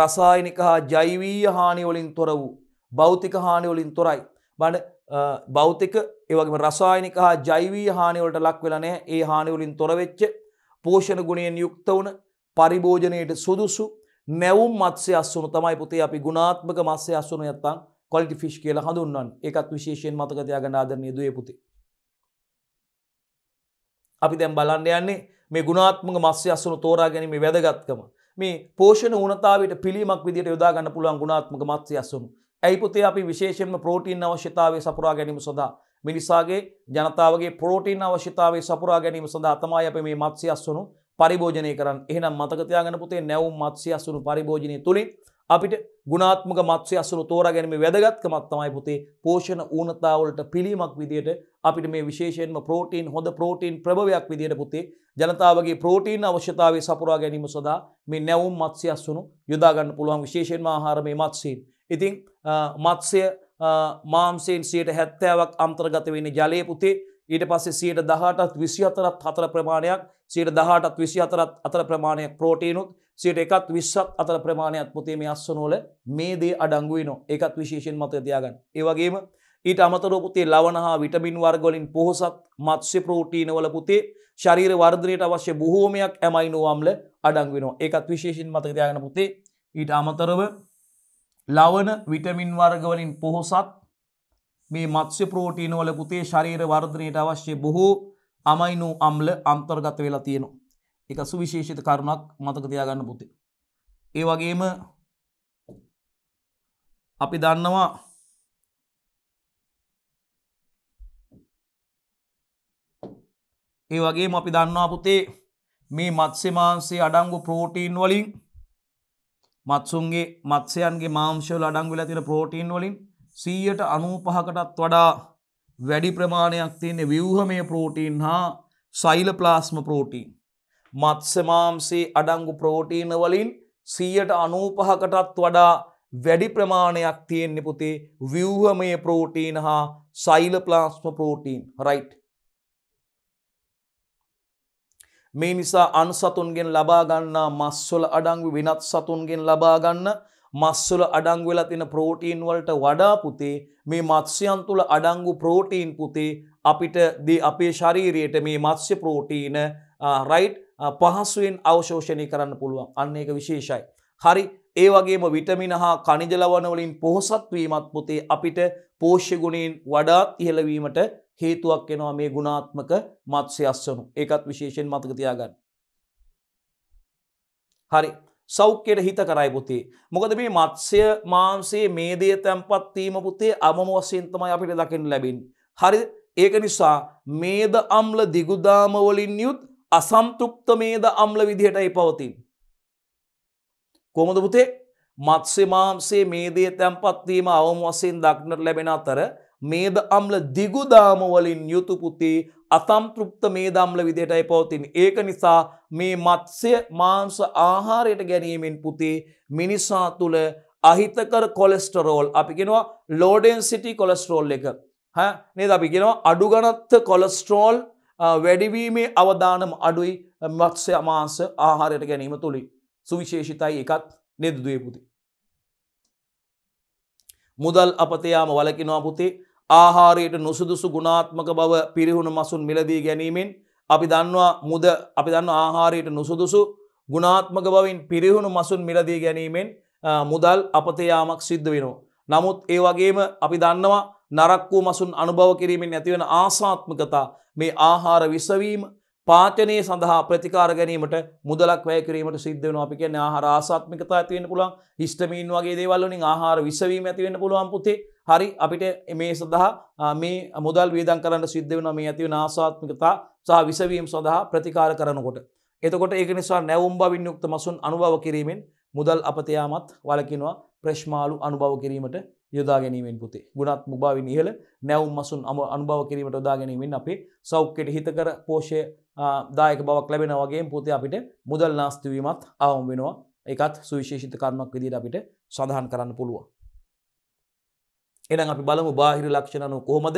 රසායනික හා ජෛවීය හානිවලින් තොර වූ භෞතික හානිවලින් තොරයි. බඩ භෞතික ඒවගේ රසායනික හා ජෛවී හානිවලට ලක් වෙලනෑ ඒ හානිවලින් තොරවෙච්ච පෝෂණ ගුණයෙන් යුක්ත වන පරිභෝජනයට සුදුසු නැවුම් මත්සේ අස්සුණු තමයි පුතේ අපි ගුණාත්මක මස්සේ අස්සුන ඇත්තං කොලිටි ෆිෂ් කියල හඳුන්වන් එකත් විශේෂයෙන් මතකතියාගන්න ආදරනය දේ පුති. අපි දැම් බලන්ඩ යන්නේ මේ ගුණාත්මක මස්සේ අස්සුණු තෝරා ගැනීම වැදගත්කම මේ පෝෂණ ඌනතාවට පිළිමක් විදිට යොදාගන්න පුළුවන් ගුණාත්මක මත්සය අසුම්. ඇයි පුතේ අපි විශේෂෙන්ම ප්‍රෝටීන් අවශ්‍යතාවය සපුරා ගැනීම සඳහා මිනිසාගේ ජනතාවගේ ප්‍රෝටීන් අවශ්‍යතාවය සපුරා ගැනීම සඳහා තමයි අප මේ මත්සය අස්සුණු පරිභෝජනය කරන්න එහෙනම් මතකතියාගෙන පුතේ නැවුම් මත්සය අස්සුණු පරිභෝජනය තුළින් අපිට ගුණාත්මක මත්සේ අසුරු තෝරා ගැනීම වැදගත්කමත් තමයි පුතේ පෝෂණ ඌනතාවලට පිළිමක් විදියට අපිට මේ විශේෂයෙන්ම ප්‍රෝටීන් හොඳ ප්‍රෝටීන් ප්‍රභවයක් විදියට පුතේ ජනතාවගේ ප්‍රෝටීන් අවශ්‍යතාවය සපුරා ගැනීම සඳහා මේ නැවුම් මත්ස්‍ය අසුණු යොදා ගන්න පුළුවන් විශේෂයෙන්ම ආහාර මේ මත්ස්‍යීන්. ඉතින් මත්ස්‍ය මාංශයෙන් 70ක් අන්තර්ගත වෙන්නේ ජලයේ පුතේ ඊට පස්සේ සියයට දහටත් විසි අතරත් හතර ප්‍රමාණයක් සියට දහටත් විසි අතරත් අතර ප්‍රමාණයක් ප්‍රෝටීනුත් සියට එකත් විශ්සත් අතර ප්‍රමාණයක් පොතේ මේ අස්සනෝල මේ දේ අඩංගුවනෝ එකත් විශේෂෙන් මත තියාගන්න. ඒවගේම ඊට අමතරපුතේ ලවනහා විටමින් වර්ගොලින් පොහොසත් මත්ස්‍ය ප්‍රෝටීනවල පුතේ ශරීර වර්ධනයට අවශ්‍ය බොහෝමයක් ඇමයිනෝවාම්ල අඩංගුවනෝ එකත් විශේෂෙන් මත තියාගෙන පුතේ ඊට අමතරව ලවන විටමින් වර්ගවලින් පොහොසත් මේ මත්ස්‍ය ප්‍රෝටීනවල පුතේ ශරීර වර්ධනයට අවශ්‍ය බොහෝ අමයිනු අම්ල අන්තර්ගත වෙලා තියෙනවා. එක සුවිශේෂිත කරුණක් මතක තියාගන්න පුතේ. ඒ වගේම අපි දන්නවා ඒ වගේම අපි දන්නවා පුතේ මේ මත්ස්‍ය මාංශයේ අඩංගු ප්‍රෝටීන් වලින් මත්සුන්ගේ මත්ස්‍යයන්ගේ මාංශවල අඩංගු වෙලා තියෙන ප්‍රෝටීන් වලින් 195කටත් වඩා වැඩි ප්‍රමාණයක් තියෙන ව්‍යුහමය ප්‍රෝටීන් හා සෛල ප්ලාස්ම ප්‍රෝටීන් මත්සමාම්සේ අඩංගු ප්‍රෝටීන වලින් සීයට අනූපහකටත් වඩා වැඩි ප්‍රමාණයක් තියෙන්නෙ පුතේ ව්‍යවහමය ප්‍රෝටීන හා සයිල ප්ලාස්ම ප්‍රෝටීන් රයිට්. මේ නිසා අන් සතුන්ගෙන් ලබාගන්නා මස්වල අඩංගු වෙනත් සතුන්ගෙන් ලබාගන්න මස්වල අඩංගවෙලා තින ප්‍රෝටීන් වලට වඩා පුතේ මේ මත්ස්‍යයන් තුළ අඩංගු ප්‍රෝටීන් පුතේ අපිට දේ අපේ ශරීරයට මේ මත්ස්‍ය ප්‍රෝටීන රයිට් පහසුවෙන් අවශෝෂණය කරන්න පුළුවන් අන්න ඒක විශේෂයි. හරි ඒ වගේම විටමින හා කනිජලවනවලින් පොහොසත්වීමත් පුතේ අපිට පෝෂ්‍යගුණයෙන් වඩාත් ඉහළවීමට හේතුවක් එෙනවා මේ ගුණාත්මක මත්ස්‍ය අස්සනු ඒකත් විශේෂෙන් මතකතියාගන්න. හරි සෞඛ්‍යයට හිත කරයි පුතේ. මොකද මේ මත්ස්‍ය මාන්සේ මේදය තැන්පත්වීම පුතේ අමම වසයන්තමයි අපිට දකින්න ලැබින්. හරි ඒක නිසා මේද අම්ල දිගුදාමවලින් යුත් අසම්තෘප්තමේද අම්ල විදිහටයි පවතින්. කොමද පුතේ මත්සේ මාම්සේ මේදේ තැන්පත්වීම අවම වසයෙන් දක්නට ලැබෙන අතර මේද අම්ල දිගුදාමවලින් යුතුපුතේ අතම්තෘප්ත මේ දම්ල විදිහටයි පවතින්. ඒක නිසා මේ මත්සය මාංස ආහාරයට ගැනීමෙන් පුතේ මිනිසා තුළ අහිතකර කොලෙස්ටරෝල් අපිගෙනවා ලෝඩෙන් සිටි කොලස්ටරෝල් එක හ නේද අපිගෙනවා අඩුගනත්ත කොලස්ටරෝල් වැඩිවීමේ අවධානම අඩුයි මත්ස්‍ය අමාංස ආහාරයට ගැනීම තුළින් සුවිශේෂිතයි එකත් නෙදදුවේ පුති. මුදල් අපතයාම වලකිනවා පුතේ ආහාරයට නුසුදුසු ගුණාත්මක බව පිරිහුණු මසුන් මිලදී ගැනීමෙන් අපි දන්නවා මුද අපි දන්න ආහාරයට නුසුදුසු ගුණාත්මක බවින් පිරිහුණු මසුන් මිලදී ගැනීමෙන් මුදල් අපතයාමක් සිද්ධ වෙනවා. නමුත් ඒ වගේම අපි දන්නවා නරක්කූ මසුන් අනුභව කිරීමෙන් ඇතිවෙන ආසාත්මකතා මේ ආහාර විසවීම පාචනය සඳහා ප්‍රතිකාර ගැනීමට මුදලක් වැෑකිරීමට සිද්ධ වෙන අපි කියන්නේ ආහාර ආසාත්මිකතා ඇතිවෙන පුළුවන් හිස්ටමීන් වගේ දේවල්ලින් ආහාර විසවීම ඇතිවෙන්න පුළුවන් පුතේ හරි අපිට මේ සඳහා මේ මුදල් වේදන් කරන්න සිද්ධ වෙන මේ ඇතිවෙන ආසාත්මිකතා සහ විසවීම සඳහා ප්‍රතිකාර කරනකොට. එතකොට ඒක නිසා නැවුම් බවින් යුක්ත මසුන් අනුභව කිරීමෙන් මුදල් අපතයාමත් වලකිනවා ප්‍රශ්මාලු අනුභව කිරීමට යොදා ගැනීමෙන් පුතේ ගුණත් මුභාවින් ඉහළ නැවුම් මසුන් අම අනුභව කිරීමට යොදා ගැනීමෙන් අපේ සෞඛ්‍යයට හිතකර පෝෂය දායක බවක් ලැබෙන වගේ පුතේ අපිට මුදල් නාස්තිවීමත් අවම වෙනවා එකත් සුවිශේෂිත කර්මක් විදිහට අපිට සඳහන් කරන්න පුළුවන්. එහෙනම් අපි බලමු බාහිර ලක්ෂණ අනුව කොහොමද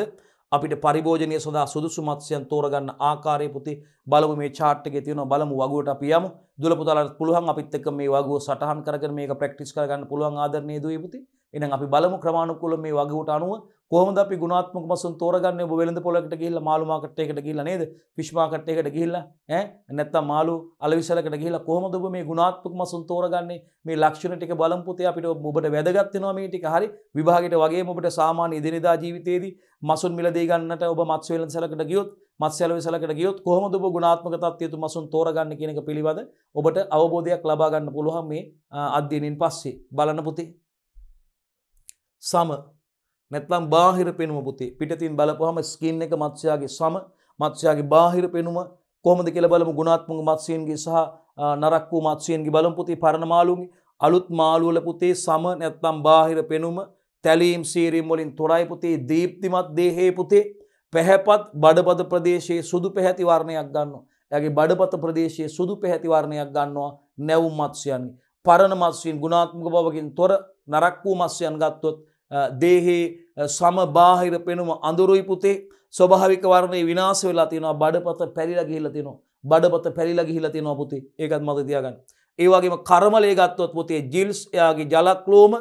අපිට පරිභෝජනය සඳහා සුදුසු මත්ස්‍යයන් තෝරගන්න ආකාරය පුතේ බලමු මේ chart එකේ තියෙන බලමු වගුවට අපි යමු. දුල පුතාලට පුළුවන් අපිත් එක්ක මේ වගුව සටහන් කරගෙන මේක ප්‍රැක්ටිස් කරගන්න පුළුවන් ආදරණීය දුවේ පුතේ. එහෙනම් අපි බලමු ක්‍රමානුකූලව මේ වගේට අනුව කොහොමද අපි ගුණාත්මක මසුන් තෝරගන්නේ ඔබ වෙළඳ පොළකට ගිහිල්ලා මාළු මාකට් එකකට ගිහිල්ලා නේද ෆිෂ් මාකට් එකකට ගිහිල්ලා ඈ නැත්තම් මාළු අලවිසලකට ගිහිල්ලා කොහොමද ඔබ මේ ගුණාත්මක මසුන් තෝරගන්නේ මේ ලක්ෂණ ටික බලමු පුතේ අපිට ඔබට වැදගත් වෙනවා මේ ටික හරි විභාගයට වගේම ඔබට සාමාන්‍ය එදිනෙදා ජීවිතයේදී මසුන් මිලදී ගන්නට ඔබ මත්ස්‍ය වෙළඳසැලකට ගියොත් මත්ස්‍ය වෙළඳසැලකට ගියොත් කොහොමද ඔබ ගුණාත්මක තත්ත්වය තු මසුන් තෝරගන්නේ කියන එක පිළිබඳ ඔබට අවබෝධයක් ලබා ගන්න පුළුවන් මේ අධ්‍යයනයෙන් පස්සේ බලන්න පුතේ සම නැත්නම් බාහිර පෙනුම පුතේ පිටතින් බලපුවහම ස්කින් එක මත්ස්‍යයාගේ සම මත්ස්‍යයාගේ බාහිර පෙනුම කොහොමද කියලා බලමු ගුණාත්මක මත්ස්‍යයන්ගේ සහ නරක් වූ මත්ස්‍යයන්ගේ බලමු පුතේ පරණ මාළුන්ගේ අලුත් මාළු වල පුතේ සම නැත්නම් බාහිර පෙනුම තැලීම් සීරීම් වලින් තොරයි පුතේ දීප්තිමත් දේහයේ පුතේ පැහැපත් බඩපත ප්‍රදේශයේ සුදු පැහැති වර්ණයක් ගන්නවා. එයාගේ බඩපත ප්‍රදේශයේ සුදු පැහැති වර්ණයක් ගන්නවා නැවුම් මත්ස්‍යයන්ගේ. පරණ මත්ස්‍යයන් ගුණාත්මක බවකින් තොර නරක් වූ මත්ස්‍යයන් ගත්තොත් දේහේ සම බාහිර පෙනුම අඳුරුයි පුතේ ස්වභාවික වර්ණය විනාශ වෙලා තියෙනවා බඩපත පැරිලා ගිහිල්ලා තියෙනවා බඩපත පැරිලා ගිහිල්ලා තියෙනවා පුතේ ඒකත් මතක තියාගන්න ඒ වගේම කර්මලේ ගත්තොත් පුතේ ජිල්ස් එයාගේ ජලක්ලෝම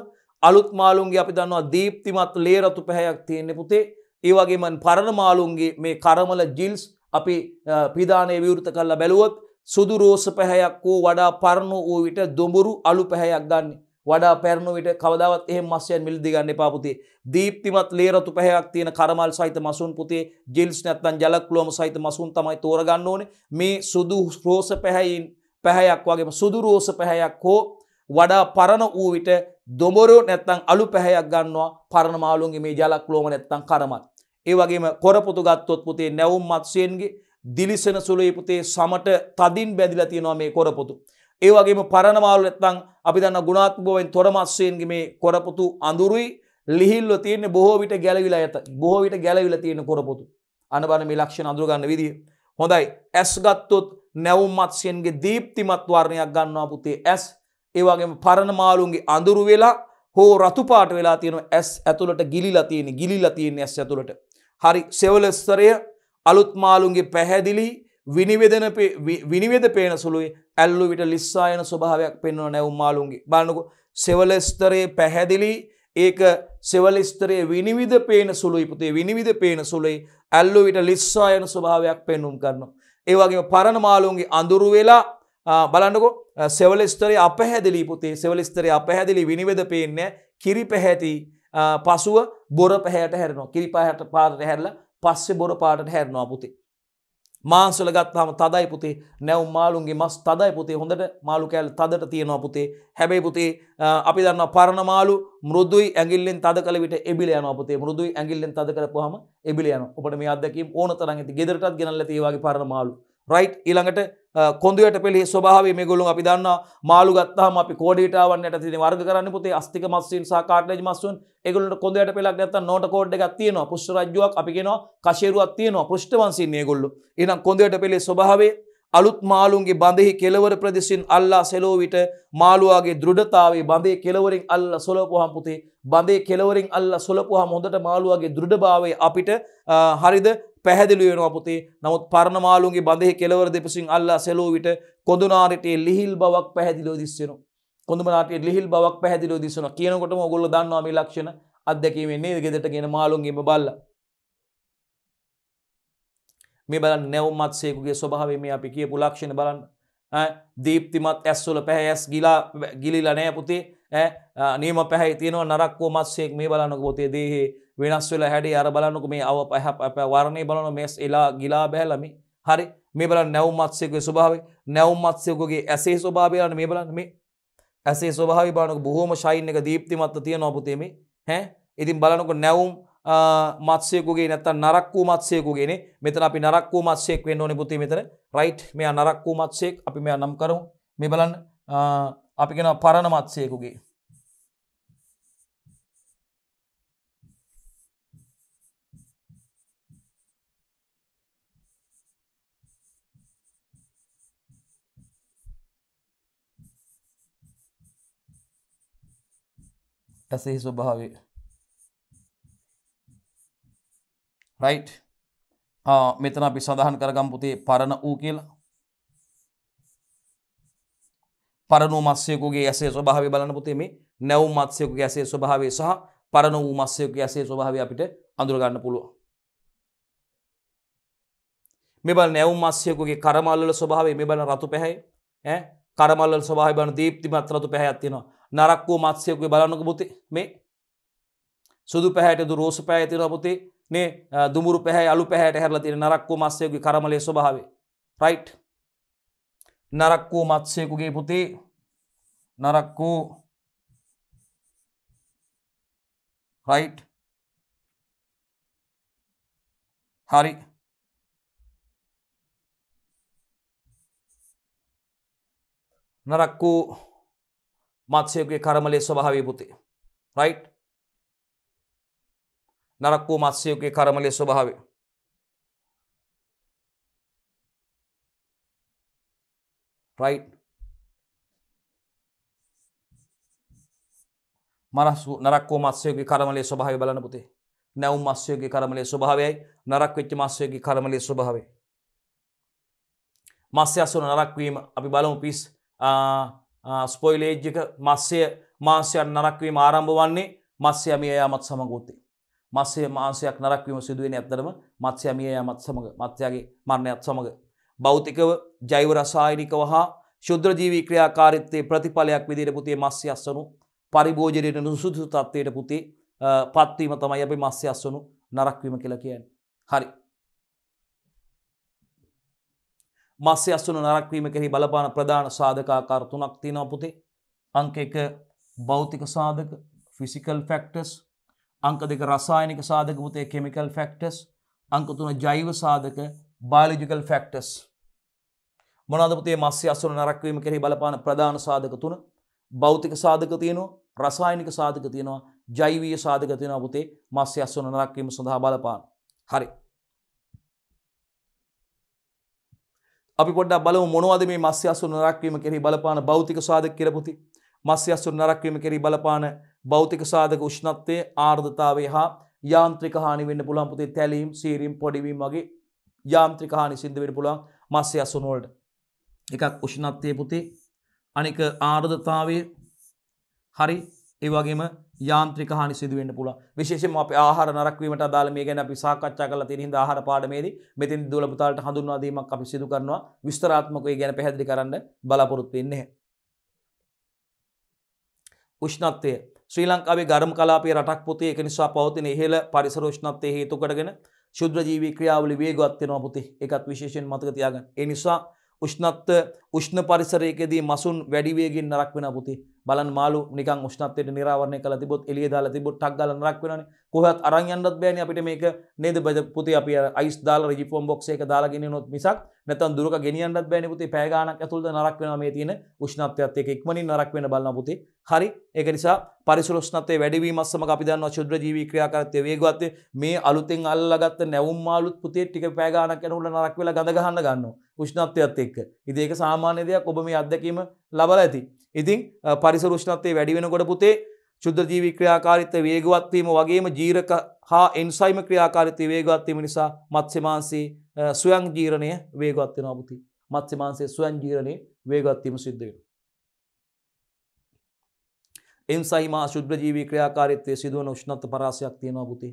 අලුත් මාළුන්ගේ අපි දන්නවා දීප්තිමත් ලේ රතු පැහැයක් තියෙන්නේ පුතේ ඒ වගේම පරණ මාළුන්ගේ මේ කර්මල ජිල්ස් අපි පිදානය විවෘත කරලා බැලුවොත් සුදු රෝස පැහැයක් වූ වඩා පරණ වූ විට දුඹුරු අලු පැහැයක් ගන්නේ වඩා පැරණු විට කවදාවත් එහෙම මස්යන් මිලදී ගන්න එපා පුතේ. දීප්තිමත් ලේ රතු පැහැයක් තියෙන කරමල් සහිත මසුන් පුතේ ජිල්ස් නැත්නම් ජලක්ලෝම සහිත මසුන් තමයි තෝරගන්න ඕනේ. මේ සුදු රෝස පැහැයින් පැහැයක් වගේම සුදු රෝස පැහැයක් හෝ වඩා පරණ වූ විට දොමරෝ නැත්තං අලු පැහැයක් ගන්නවා පරණ මාලුන්ගේ මේ ජලක්ලෝම නැත්තං කරමත්. ඒ වගේම කොරපුතු ගත්තොත් පුතේ නැවුම් මත්සයෙන්ගේ දිලිසෙන සුළුයි පුතේ සමට තදින් බැදිලා තියෙනවා මේ කොරපොතු. ඒ වගේම පරණමාල් නැත්නම් අපි දන්න ගුණාත්මකවෙන් තොර මත්ස්‍යයන්ගේ මේ කොරපොතු අඳුරුයි ලිහිල්ව තියෙන්නේ බොහෝ විට ගැලවිලා ඇත. බොහෝ විට ගැලවිලා තියෙන කොරපොතු. අන්න බලන්න මේ ලක්ෂණ අඳුර ගන්න විදිය. හොඳයි. ඇස් ගත්තොත් නැවුම් මත්ස්‍යයන්ගේ දීප්තිමත් වර්ණයක් ගන්නවා පුතේ ඇස්. ඒ වගේම පරණමාලුන්ගේ අඳුරු වෙලා හෝ රතු පාට වෙලා තියෙන ඇස් ඇතුළට ගිලිලා තියෙන ගිලිලා තියෙන ඇස් ඇතුළට. හරි සෙවලස්තරය අලුත් මාළුන්ගේ පැහැදිලි විනිවෙදන විනිවෙද පේන සුළුයි ඇල්ලු විට ලිස්සායන ස්වභාවයක් පෙන්වන නැවුම්මාලුන්ගේ බලනකු සෙවලස්තරයේ පැහැදිලි ඒක සෙවලිස්තරයේ විනිවිධ පේන සුළුයි පුතේ විනිවිධ පේන සුළුයි ඇල්ලු විට ලිස්සායන ස්වභාවයක් පෙන්නුම් කරනවා. ඒවගේ පරණ මාලුන්ගේ අඳුරු වෙලා බලන්නකො සෙවලස්තරේ අපහැදිලි පුතේ සෙවලිස්තරය අපහැදිලි විනිවෙද පේන්නේ කිරි පැහැති පසුව බොර පැහැට හැරනවා කිරි පහට පාට හැරලා පස්සෙ බොර පාට හැරනවා පුතේ. මාංශල ගත්තාම තදයි පුතේ නැව් මාළුන්ගේ මස් තදයි පුතේ හොඳට මාළු කෑල්ල තදට තියෙනවා පුතේ හැබැයි පුතේ අපි දන්නවා පරණ මාළු මෘදුයි ඇඟිල්ලෙන් තද කළ විට එබිල යනවා පුතේ මෘදුයි ඇඟිල්ලෙන් තද කරපුවාම එබිල යනවා. ඔබට මේ අත්දැකීම් ඕන තරම් ඇති. ගෙදරටත් ගෙනල්ලා තියෙවාගේ පරණ මාළු. රයිට් ඊළඟට කොඳුයට පෙළි ස්වභාව මේගොලුන් අපි දන්න මාළු ගත්තහම අපි කෝඩීටාවන් යට තින වර්ග කරන්න පුතේ අස්තික මස්සීන් සහ කාටලජ් මස්සුන් ඒගොල්ලන්ට කොඳුයට පෙළක් නැත්තම් නෝට කෝඩ් එකක් තියෙනවා පුෂ්ඨ රජ්ජුවක් අපි කියනවා කෂේරුවක් තියෙනවා පෘෂ්ඨවංශීන් මේගොල්ලෝ එහෙනම් කොඳුයට පෙළේ ස්වභාවය අලුත් මාළුන්ගේ බඳෙහි කෙලවර ප්‍රදේශින් අල්ලා සෙලෝ විට මාළුවාගේ දෘඩතාවේ බඳේ කෙලවරින් අල්ලා සොලපුවහම පුතේ බඳේ කෙලවරින් අල්ලා සොලපුවහම හොඳට මාළුවාගේ දෘඩභාවය අපිට හරිද පැහැදිලි වෙනවා පුතේ. නමුත් පර්ණමාලුන්ගේ බඳෙහි කෙළවර දෙපසින් අල්ලා සෙලෝ විට කොඳුනාරිටේ ලිහිල් බවක් පැහැදිලිව දිස්සෙනවා. කොඳුමනාටේ ලිහිල් බවක් පැහැදිලිව දිස්සෙනවා. කියනකොටම ඔයගොල්ලෝ දන්නවා මේ ලක්ෂණ අත්දැකීමෙන් නේද ගෙදරට ගෙන මාළුන්ගේම බල්ලා. මේ බලන්න නැවුම් මත්සේකුගේ ස්වභාවය මේ අපි කියපු ලක්ෂණ බලන්න. දීප්තිමත් ඇස්වල පැහැ ඇස් ගිලා ගිලිලා නෑ පුතේ නේම පැහැ තියෙනවා නරක්කෝ මත්සයෙක් මේ බලන්නක පොතේ දේහේ වෙනස් වෙලා හැඩේ අර බලන්නකො මේ අව පහ වර්ණේ බලන මේ එලා ගිලා බැහැලා මේ හරි මේ බලන්න නැවුම් මත්ස්‍යකගේ ස්වභාවය නැවුම් මත්ස්‍යකගේ ඇසේ ස්වභාවය බලන්න මේ බලන්න මේ ඇසේ ස්වභාවය බලනකො බොහොම ෂයින් එක දීප්තිමත්ව තියෙනවා පුතේ මේ ඈ ඉතින් බලනකො නැවුම් මත්සයකුගේ නැත්තන් නරක්කූ මත්සයකුගේනේ මෙතන අපි නරක්කූ මත්සයෙක් වෙන්න ඕන පුති මෙතර රයිට් මෙයා නරක්කූ මත්සයෙක් අපි මෙයා නම් කරු මේ බලන් අපි කෙන පරණ මත්සයකුගේ ඇසෙහි ස්වභාවය රයිට් මෙතන අපි සඳහන් කරගම් පුතේ පරණ වූ කියලා පරණු මත්සයකුගේ ඇසේ ස්වභාවය බලන පුතේ මේ නැව් මත්සයකුගේ ඇසේ ස්වභාවය සහ පරණ වූ මත්සයකුගේ ඇසේ ස්වභාවය අපිට අඳුරගන්න පුළුවන් මේ බල නැව් මත්සයකුගේ කරමල්වල ස්වභාවය මේ බලන රතු පැහැයි ඈ කරමල්වල ස්වභාවය බලන දීප්තිමත් රතු පැහැයක් තියෙනවා නරක්කෝ මත්සයකුවේ බලන්නක පුතේ මේ සුදු පැහැට රෝස පැහැ තිර පුතේ නේ දුමුරු පැහැ අලු පැහැට හැරල තින නරක්කෝ මත්සයකුගේ කරමලය ස්වභාව රයිට් නරක්කෝ මත්සයකුගේ පුතේ නරක්කෝ රයිට් හරි නරක්කෝ මත්සයකුගේ කරමලේ ස්වභාවය පුතේ රයි් නරක් වූ මත්සයකුගේ කරමලේ ස්වභාවය රයි් මනස් නරක් වූ මත්සයකුගේ කරමලේ ස්වභාවය බලන පුතේ නැවම් මස්යෝගේ කරමලේ ස්වභාවයයි නරක් වෙච්ච මස්යෝගේ කරමලේ ස්වභාවය මස්්‍යසුන නරක්වීම අපි බලමු පිස් ස්පොයිලේජ්ජක මස්සය මාන්සයන් නරක්වීම ආරම්භ වන්නේ මත්ස්‍යමිය යාමත් සමගෝත්තේ. මස්සේ මාන්සයක් නරක්වීම සිදුවෙන ඇත්තරම මත්ස්‍යමිය යාමත් සමඟ මත්‍යයාගේ මරණයත් සමඟ. භෞතිකව ජෛවරසායිනිකව හා ශුද්‍රජීවී ක්‍රියාකාරිත්තේ ප්‍රතිඵලයක් විදිර පුතිේ මස්්‍ය අස්සනු පරිභෝජනයට නුසුදු තත්වයට පුතේ පත්වීම තමයි අපි මස්්‍ය අස්සනු නරක්වීම කියලා කියන්න. හරි. මස්සේ අස්සුන නරක්වීම කෙහි බලපාන ප්‍රධාන සාධකාකාර තුනක් තියෙනවා පුතේ. අංක එක භෞතික සාධක ෆිසිකල් ෆැක්ටර්ස් අංක දෙක රසායනික සාධක පුතේ කෙමිකල් ෆැක්ටර්ස් අංක තුන ජෛව සාධක බයලජිකල් ෆැක්ටර්ස් මොනවද පුතේ මස්සේ අස්සුන නරක්වීම කෙරෙහි බලපාන ප්‍රධාන සාධක තුන භෞතික සාධක තියෙනවා රසායනික සාධක තියෙනවා ජෛවීය සාධක තියෙනවා පුතේ මස්සේ අස්සුන නරක්වීම සඳහා බලපාන හරි අපි පොඩ්ඩක් බලමු මොනවද මේ මස්්‍යසුන් නරක්වීම කෙරෙහි බලපාන භෞතික සාධක කියලා පුතේ. මස්්‍යසුන් නරක්වීම කෙරෙහි බලපාන භෞතික සාධක උෂ්ණත්වය, ආර්ද්‍රතාවය හා යාන්ත්‍රික හානි වෙන්න පුළුවන් පුතේ. තැලීම්, සීරීම්, පොඩිවීම වගේ යාන්ත්‍රික හානි සිද්ධ වෙන්න පුළුවන් මස්්‍යසුන් වලට. එකක් උෂ්ණත්වය පුතේ. අනික ආර්ද්‍රතාවය. හරි. ඒ වගේම යාන්ත්‍රික හානි සිදුවෙන්න්න පුළ විශේෂම අප ආහර නරක්වීමට අදාළ මේ ගැන අපි සාකච්ඡා කළ තිරහිද ආහර පාඩමේදී මෙතින් දුලපුතාලට හඳුන්වාදීමක් අපි සිදු කරනවා විස්තරාත්මකය ගැන පැහැදිලි කරන්න බලාපොරොත්තු වෙන්නේ. උෂ්ණත්වය ශ්‍රී ලංකාවේ ගරම් කලාපේ රටක් පොතේ එක නිසා පවතින ඉහළ පරිසර උෂ්ණත්වය හේතුකරගෙන ශුද්‍රජීවී ක්‍රියාවලි වේගවත් වෙනවා පුතේ. ඒකත් විශේෂයෙන් මතක තියාගන්න. ඒ නිසා උෂ්ණත්ව උෂ්ණ පරිසරයකදී මසුන් වැඩි වේගෙන් නරක් වෙනවා පුතේ. බලන් මාළු නිකන් උෂ්ණත්වයට නිරාවරණය කළා තිබොත් එළිය දාලා තිබොත් ටක් ගාලා නරක් වෙනවනේ කොහොමවත් අරන් යන්නත් බෑනේ අපිට මේක නේද පුතේ අපි අයිස් දාලා රිජිෆෝම් බොක්ස් එක දාලා ගෙනියනොත් මිසක් නැත්නම් දුරක ගෙනියන්නත් බෑනේ පුතේ පැය ගාණක් ඇතුළත නරක් වෙනවා මේ තියෙන උෂ්ණත්වයත් එක්ක ඉක්මනින් නරක් වෙන්න බලන පුතේ හරි ඒක නිසා පරිසර උෂ්ණත්වයේ වැඩිවීමත් සමග අපි දන්නවා ශුද්‍ර ජීවී ක්‍රියාකාරීත්වය වේගවත් මේ අලුතෙන් අල්ලගත්ත නැවුම් මාළුත් පුතේ ටික පැය ගාණක් යනකොට නරක් වෙලා ගඳ ගහන්න ගන්නවා උෂ්ණත්වයත් එක්ක ඉතින් ඒක සාමාන්‍ය දෙයක් ඔබ මේ අත්දැකීම ලබලා ඇති ඉතින් පරිසර උෂ්ණත්වය වැඩි වෙනකොට පුතේ ශුද්ධජීවී ක්‍රියාකාරීත්වය වේගවත් වීම වගේම ජීරක හා එන්සයිම ක්‍රියාකාරීත්වය වේගවත් වීම නිසා මත්ස්‍ය මාංශයේ ස්වයං ජීරණය වේගවත් වෙනවා පුතේ. මත්ස්‍ය මාංශයේ ස්වයං ජීරණය වේගවත් වීම සිද්ධ වෙනවා. එන්සයිම ශුද්ධජීවී ක්‍රියාකාරීත්වයේ සිදුවන උෂ්ණත්ව පරාසයක් තියෙනවා පුතේ.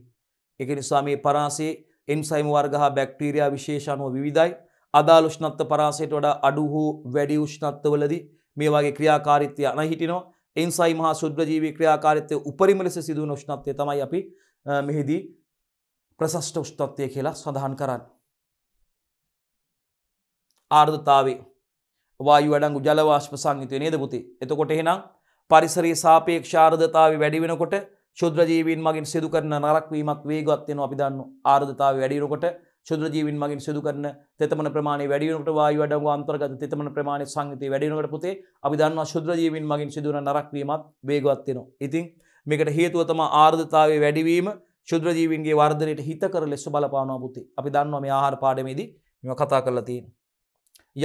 ඒක නිසා මේ පරාසයේ එන්සයිම වර්ග හා බැක්ටීරියා විශේෂ අණු විවිධයි. අදාළ උෂ්ණත්ව පරාසයට වඩා අඩු හෝ වැඩි උෂ්ණත්වවලදී මේ වගේ ක්‍රියාකාරිත්වය අන හිටිනවා එන්සයි මහා සුද්‍රජීවී ක්‍රියාකාරිත්වය උපරිම ලෙස සිදුවන උෂ්ණත්වය තමයි අපි මෙහිදී ප්‍රශස්ට උෂ්ණත්වය කියලා සඳහන් කරන්න. ආර්ධතාවේ වායු අඩංගු ජලවාශ්ප සංයුතය නේද පුති. එතකොට එහෙනම් පරිසරයේ සාපේක්ෂ ආර්ධතාවේ වැඩි වෙනකොට ශුද්‍රජීවීන් මගින් සිදු කරන නරක් වීමක් වේගවත් වෙනවා අපි දන්නවා. ආර්ධතාවේ වැඩි වෙනකොට ශුද්‍ර ජීවින් මගින් සිදු කරන තෙතමන ප්‍රමාණය වැඩි වෙනකොට වායු වැඩම අන්තර්ගත තෙතමන ප්‍රමාණය සංයුතිය වැඩි වෙනකොට පුතේ අපි දන්නවා ශුද්‍ර ජීවින් මගින් සිදුවන නරක වීමත් වෙගවත් වෙනවා. ඉතින් මේකට හේතුව තමයි ආර්ද්‍රතාවයේ වැඩිවීම ශුද්‍ර ජීවින්ගේ වර්ධනයට හිතකර ලෙස බලපානවා පුතේ. අපි දන්නවා මේ ආහාර පාඩමේදී මේවා කතා කරලා තියෙනවා.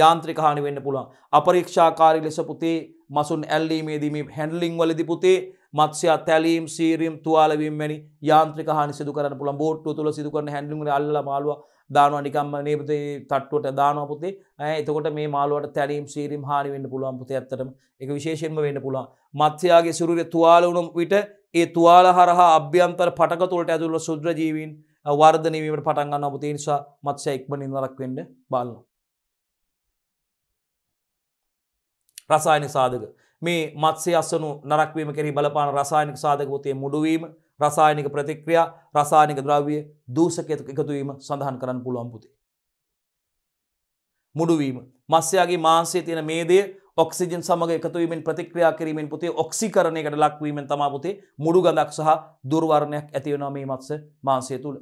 යාන්ත්‍රික හානි වෙන්න පුළුවන්. අපරීක්ෂාකාරී ලෙස පුතේ මසුන් ඇල්ලීමේදී මේ හැන්ඩ්ලිං වලදී පුතේ මත්සය තැලීම් සීරීම් තුවාලවීමනි යාන්ත්‍රික හා සිදු කරන පුළ බෝට්ටු තුළ සිදු කරන හැඩිිමට අල්ල මාලුව දානවා නිකම්ම නේපති තට්ටුවට දානවපුතේ එතකොට මේ මාලුවට තැලීම් සීරීම් හානි වෙන්න පුළුවන් පුති ඇත්තටම එක විශේෂෙන්ම වෙන්න පුළුවන් මත්සයාගේ සුරුර තුවාලවුණු විට ඒ තුවාල හරහා අභ්‍යන්තර පටක තුොට ඇතුළ සුද්‍රජීවීන් වර්ධනීමීමට පටන්ගන්න අපපුති නිසා මත්සය එක්ම නිදරක් වෙන්න බලන්න. රසායන සාධක මේ මත්සේ අස්සනු නරක්වීම කෙරෙහි බලපාන රසායනික සාධක පොතේ මුඩුවීම රසායනික ප්‍රතික්‍රියා රසායනික ද්‍රව්‍ය දූෂක එකතුවීම සඳහන් කරන්න පුළුවන් පුතේ. මුඩුවීම මස්යාගේ මාන්සේ තියෙන මේදේ ඔක්සිජන් සමඟ එකතුවීමෙන් ප්‍රතික්‍රියා කිරීමෙන් පුතේ ඔක්සිකරණයකට ලක්වීමෙන් තමා පුතේ මුඩු ගඳක් සහ දුර්වර්ණයක් ඇතිවෙනවා මේ මත්ස මාන්සය තුළ.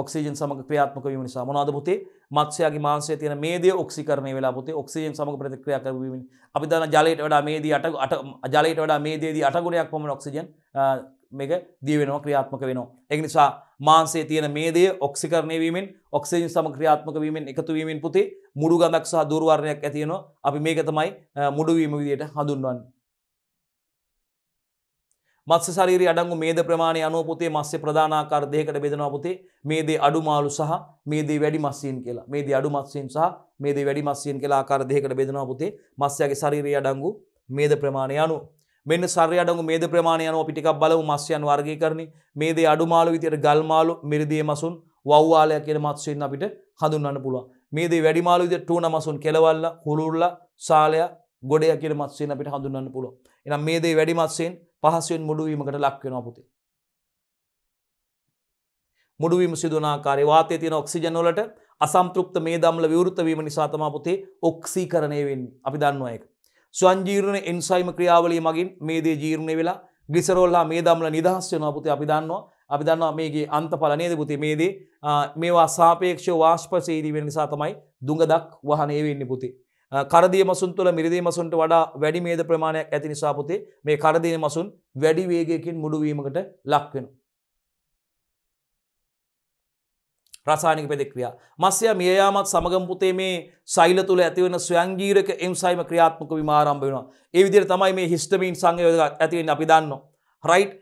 ඔක්සිජන් සමග ක්‍රියාත්මක වීම නිසා මොනවද පුතේ මත්ස්‍යයාගේ මාංශයේ තියෙන මේදය ඔක්සීකරණය වෙලා පුතේ ඔක්සිජන් සමග ප්‍රතික්‍රියා කරවීමෙන් අපි දන්න ජලයට වඩා මේදී අට ජලයට වඩා මේදේදී අට ගුණයක් පමණ ඔක්සිජන් මේක දිය වෙනවා ක්‍රියාත්මක වෙනවා ඒ නිසා මාංශයේ තියෙන මේදය ඔක්සිකරණය වීමෙන් ඔක්සිජන් සමග ක්‍රියාත්මක වීමෙන් එකතු වීමෙන් පුතේ මුඩු ගමක් සහ දුර්වර්ණයක් ඇති වෙනවා අපි මේක තමයි මුඩු වීම විදියට හඳුන්වන්නේ මත්ස්‍ය ශරීරයේ අඩංගු මේද ප්‍රමාණය අනුව පුතේ මත්ස්‍ය ප්‍රධානාකාර දෙකකට බෙදෙනවා පුතේ. මේදේ අඩු මාළු සහ මේදේ වැඩි මත්ස්‍යයන් කියලා. මේදේ අඩු මත්ස්‍යයන් සහ මේදේ වැඩි මත්ස්‍යයන් කියලා ආකාර දෙකකට බෙදෙනවා පුතේ. මත්ස්‍යගේ ශරීරයේ අඩංගු මේද ප්‍රමාණය අනුව මෙන්න සර්ය අඩු මේද ප්‍රමාණය අනුව පිටිකක් බලමු මස්යන් වර්ගීකරණය මේදේ අඩු මාළු විදියට ගල් මාළු මිරිදිය මසුන් වව්වාලය කියන මත්ස්‍යයන් අපිට හඳුන්වන්න පුළුවන් මේදේ වැඩි මාළු විදියට ටූන මසුන් කෙලවල්ලා කුළුල්ලා සාලය ගොඩය කියන මත්ස්‍යයන් අපිට හඳුන්වන්න පුළුවන් එහෙනම් මේදේ වැඩි මත්ස්‍යයන් පහසුවෙන් මුඩුවීමකට ලක්වෙන පුතේ. මුඩුවීම සිදුනාකාරය වාතය තියෙන ඔක්සිජනොලට අසම්තෘප්ත මේ දම්ල විවෘතවීම නිසා තමා පුතේ ඔක්සීකරණය වෙන් අපි දන්නවා එක. ස්වංජීරණ එන්සයිම ක්‍රියාවලිය මගින් මේ දේ ජීර්ණය වෙලා ගිසරොල්ලා මේ දම්ල නිදහස් වෙනවා පුතේ අපි දන්නවා අපි දන්නවා මේගේ අන්තඵල නේද පුතේ මේදේ මේවා සාපේක්ෂ වාෂ්පසේදී වෙන නිසා තමයි දුඟදක් වහනේ වෙන්නේ පුතේ. කරදිය මසුන් තුළ මිරිදී මසුන්ට වඩා වැඩි මේද ප්‍රමාණයක් ඇති නිසාපුතේ මේ කරදිය මසුන් වැඩි වේගයකින් මුඩුවීමකට ලක්වෙන. රසානික පෙදෙක්‍රියා මස්ය මියයාමත් සමගම්පුතේ මේ සෛල තුළ ඇතිවන ස්වයංගීරක එම්සයිම ක්‍රියාත්මක විමාරම්භ වෙනවා. ඒ විදිර තමයි මේ හිස්ටමීන් සංයෝධ ඇතිවෙන් අපි දන්නවා. රයිට්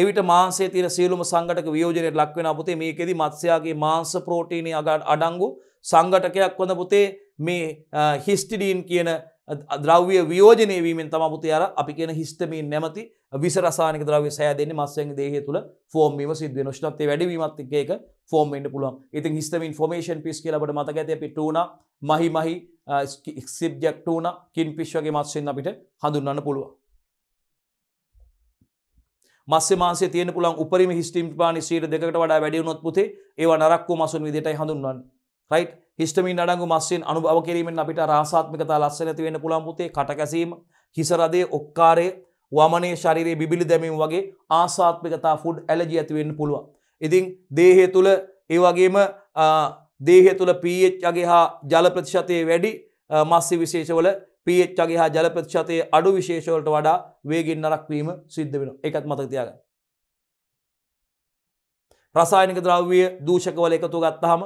එවිට මාන්සේ තිර සියලුම සංගටක වියෝජනයට ලක්වෙන පුතේ මේකෙද මත්සයාගේ මාංස ප්‍රෝටීනය අගඩ අඩංගු සංගටකයක් වොඳ පුතේ මේ හිස්ටිඩීන් කියන ද්‍රව්‍ය වියෝජනය වීමෙන් තම පුතියාර අපි කියන හිස්ටමීන් නැමති විසරසානක ද්‍රව සෑදන්නේ මස්සයන් දේහ තුළ ෆෝර්ම් සිද නොෂ්නත්තේ වැඩීමත් එක ෆෝර්ම් ඉන්න පුළුවන් ඉතින් හිස්තමින් ෆෝමේෂන් පිස් කියලබට මතක ඇති පිටුන මහි මහි සිබ්ජක්ටූන කින් පිශ්වගේ මත්සයෙන් අපිට හඳුන්න්න පුළුව මස්මාසේ තියන පුළන් උපරිම හිස්ටිම් පානි සීර දෙකට වඩා වැඩියුනොත් පුතේ ඒවා නරක්කෝ මසුන් විදිට හඳුන්වන්න රයිට් හිස්ටමින් අඩංගු මස්යෙන් අනුභව කිරීමෙන් අපිට රාසාත්මිකතා ලස්සන ඇති වෙන්න පුළුවන් පුතේ කට කැසීම හිස රදේ ඔක්කාරය වමනේ ශරීරයේ බිබිලි දැමීම වගේ ආසාත්මිකතා ෆුඩ් ඇලර්ජි ඇති වෙන්න පුළුවන්. ඉතින් දේහය තුල ඒ වගේම දේහය තුල pH වගේ හා ජල ප්‍රතිශතය වැඩි මස්සේ විශේෂවල pH වගේ හා ජල ප්‍රතිශතය අඩු විශේෂවලට වඩා වේගෙන් නරක් වීම සිද්ධ වෙනවා. ඒකත් මතක තියාගන්න. රසායනික ද්‍රව්‍ය දූෂකවල එකතු ගත්තාම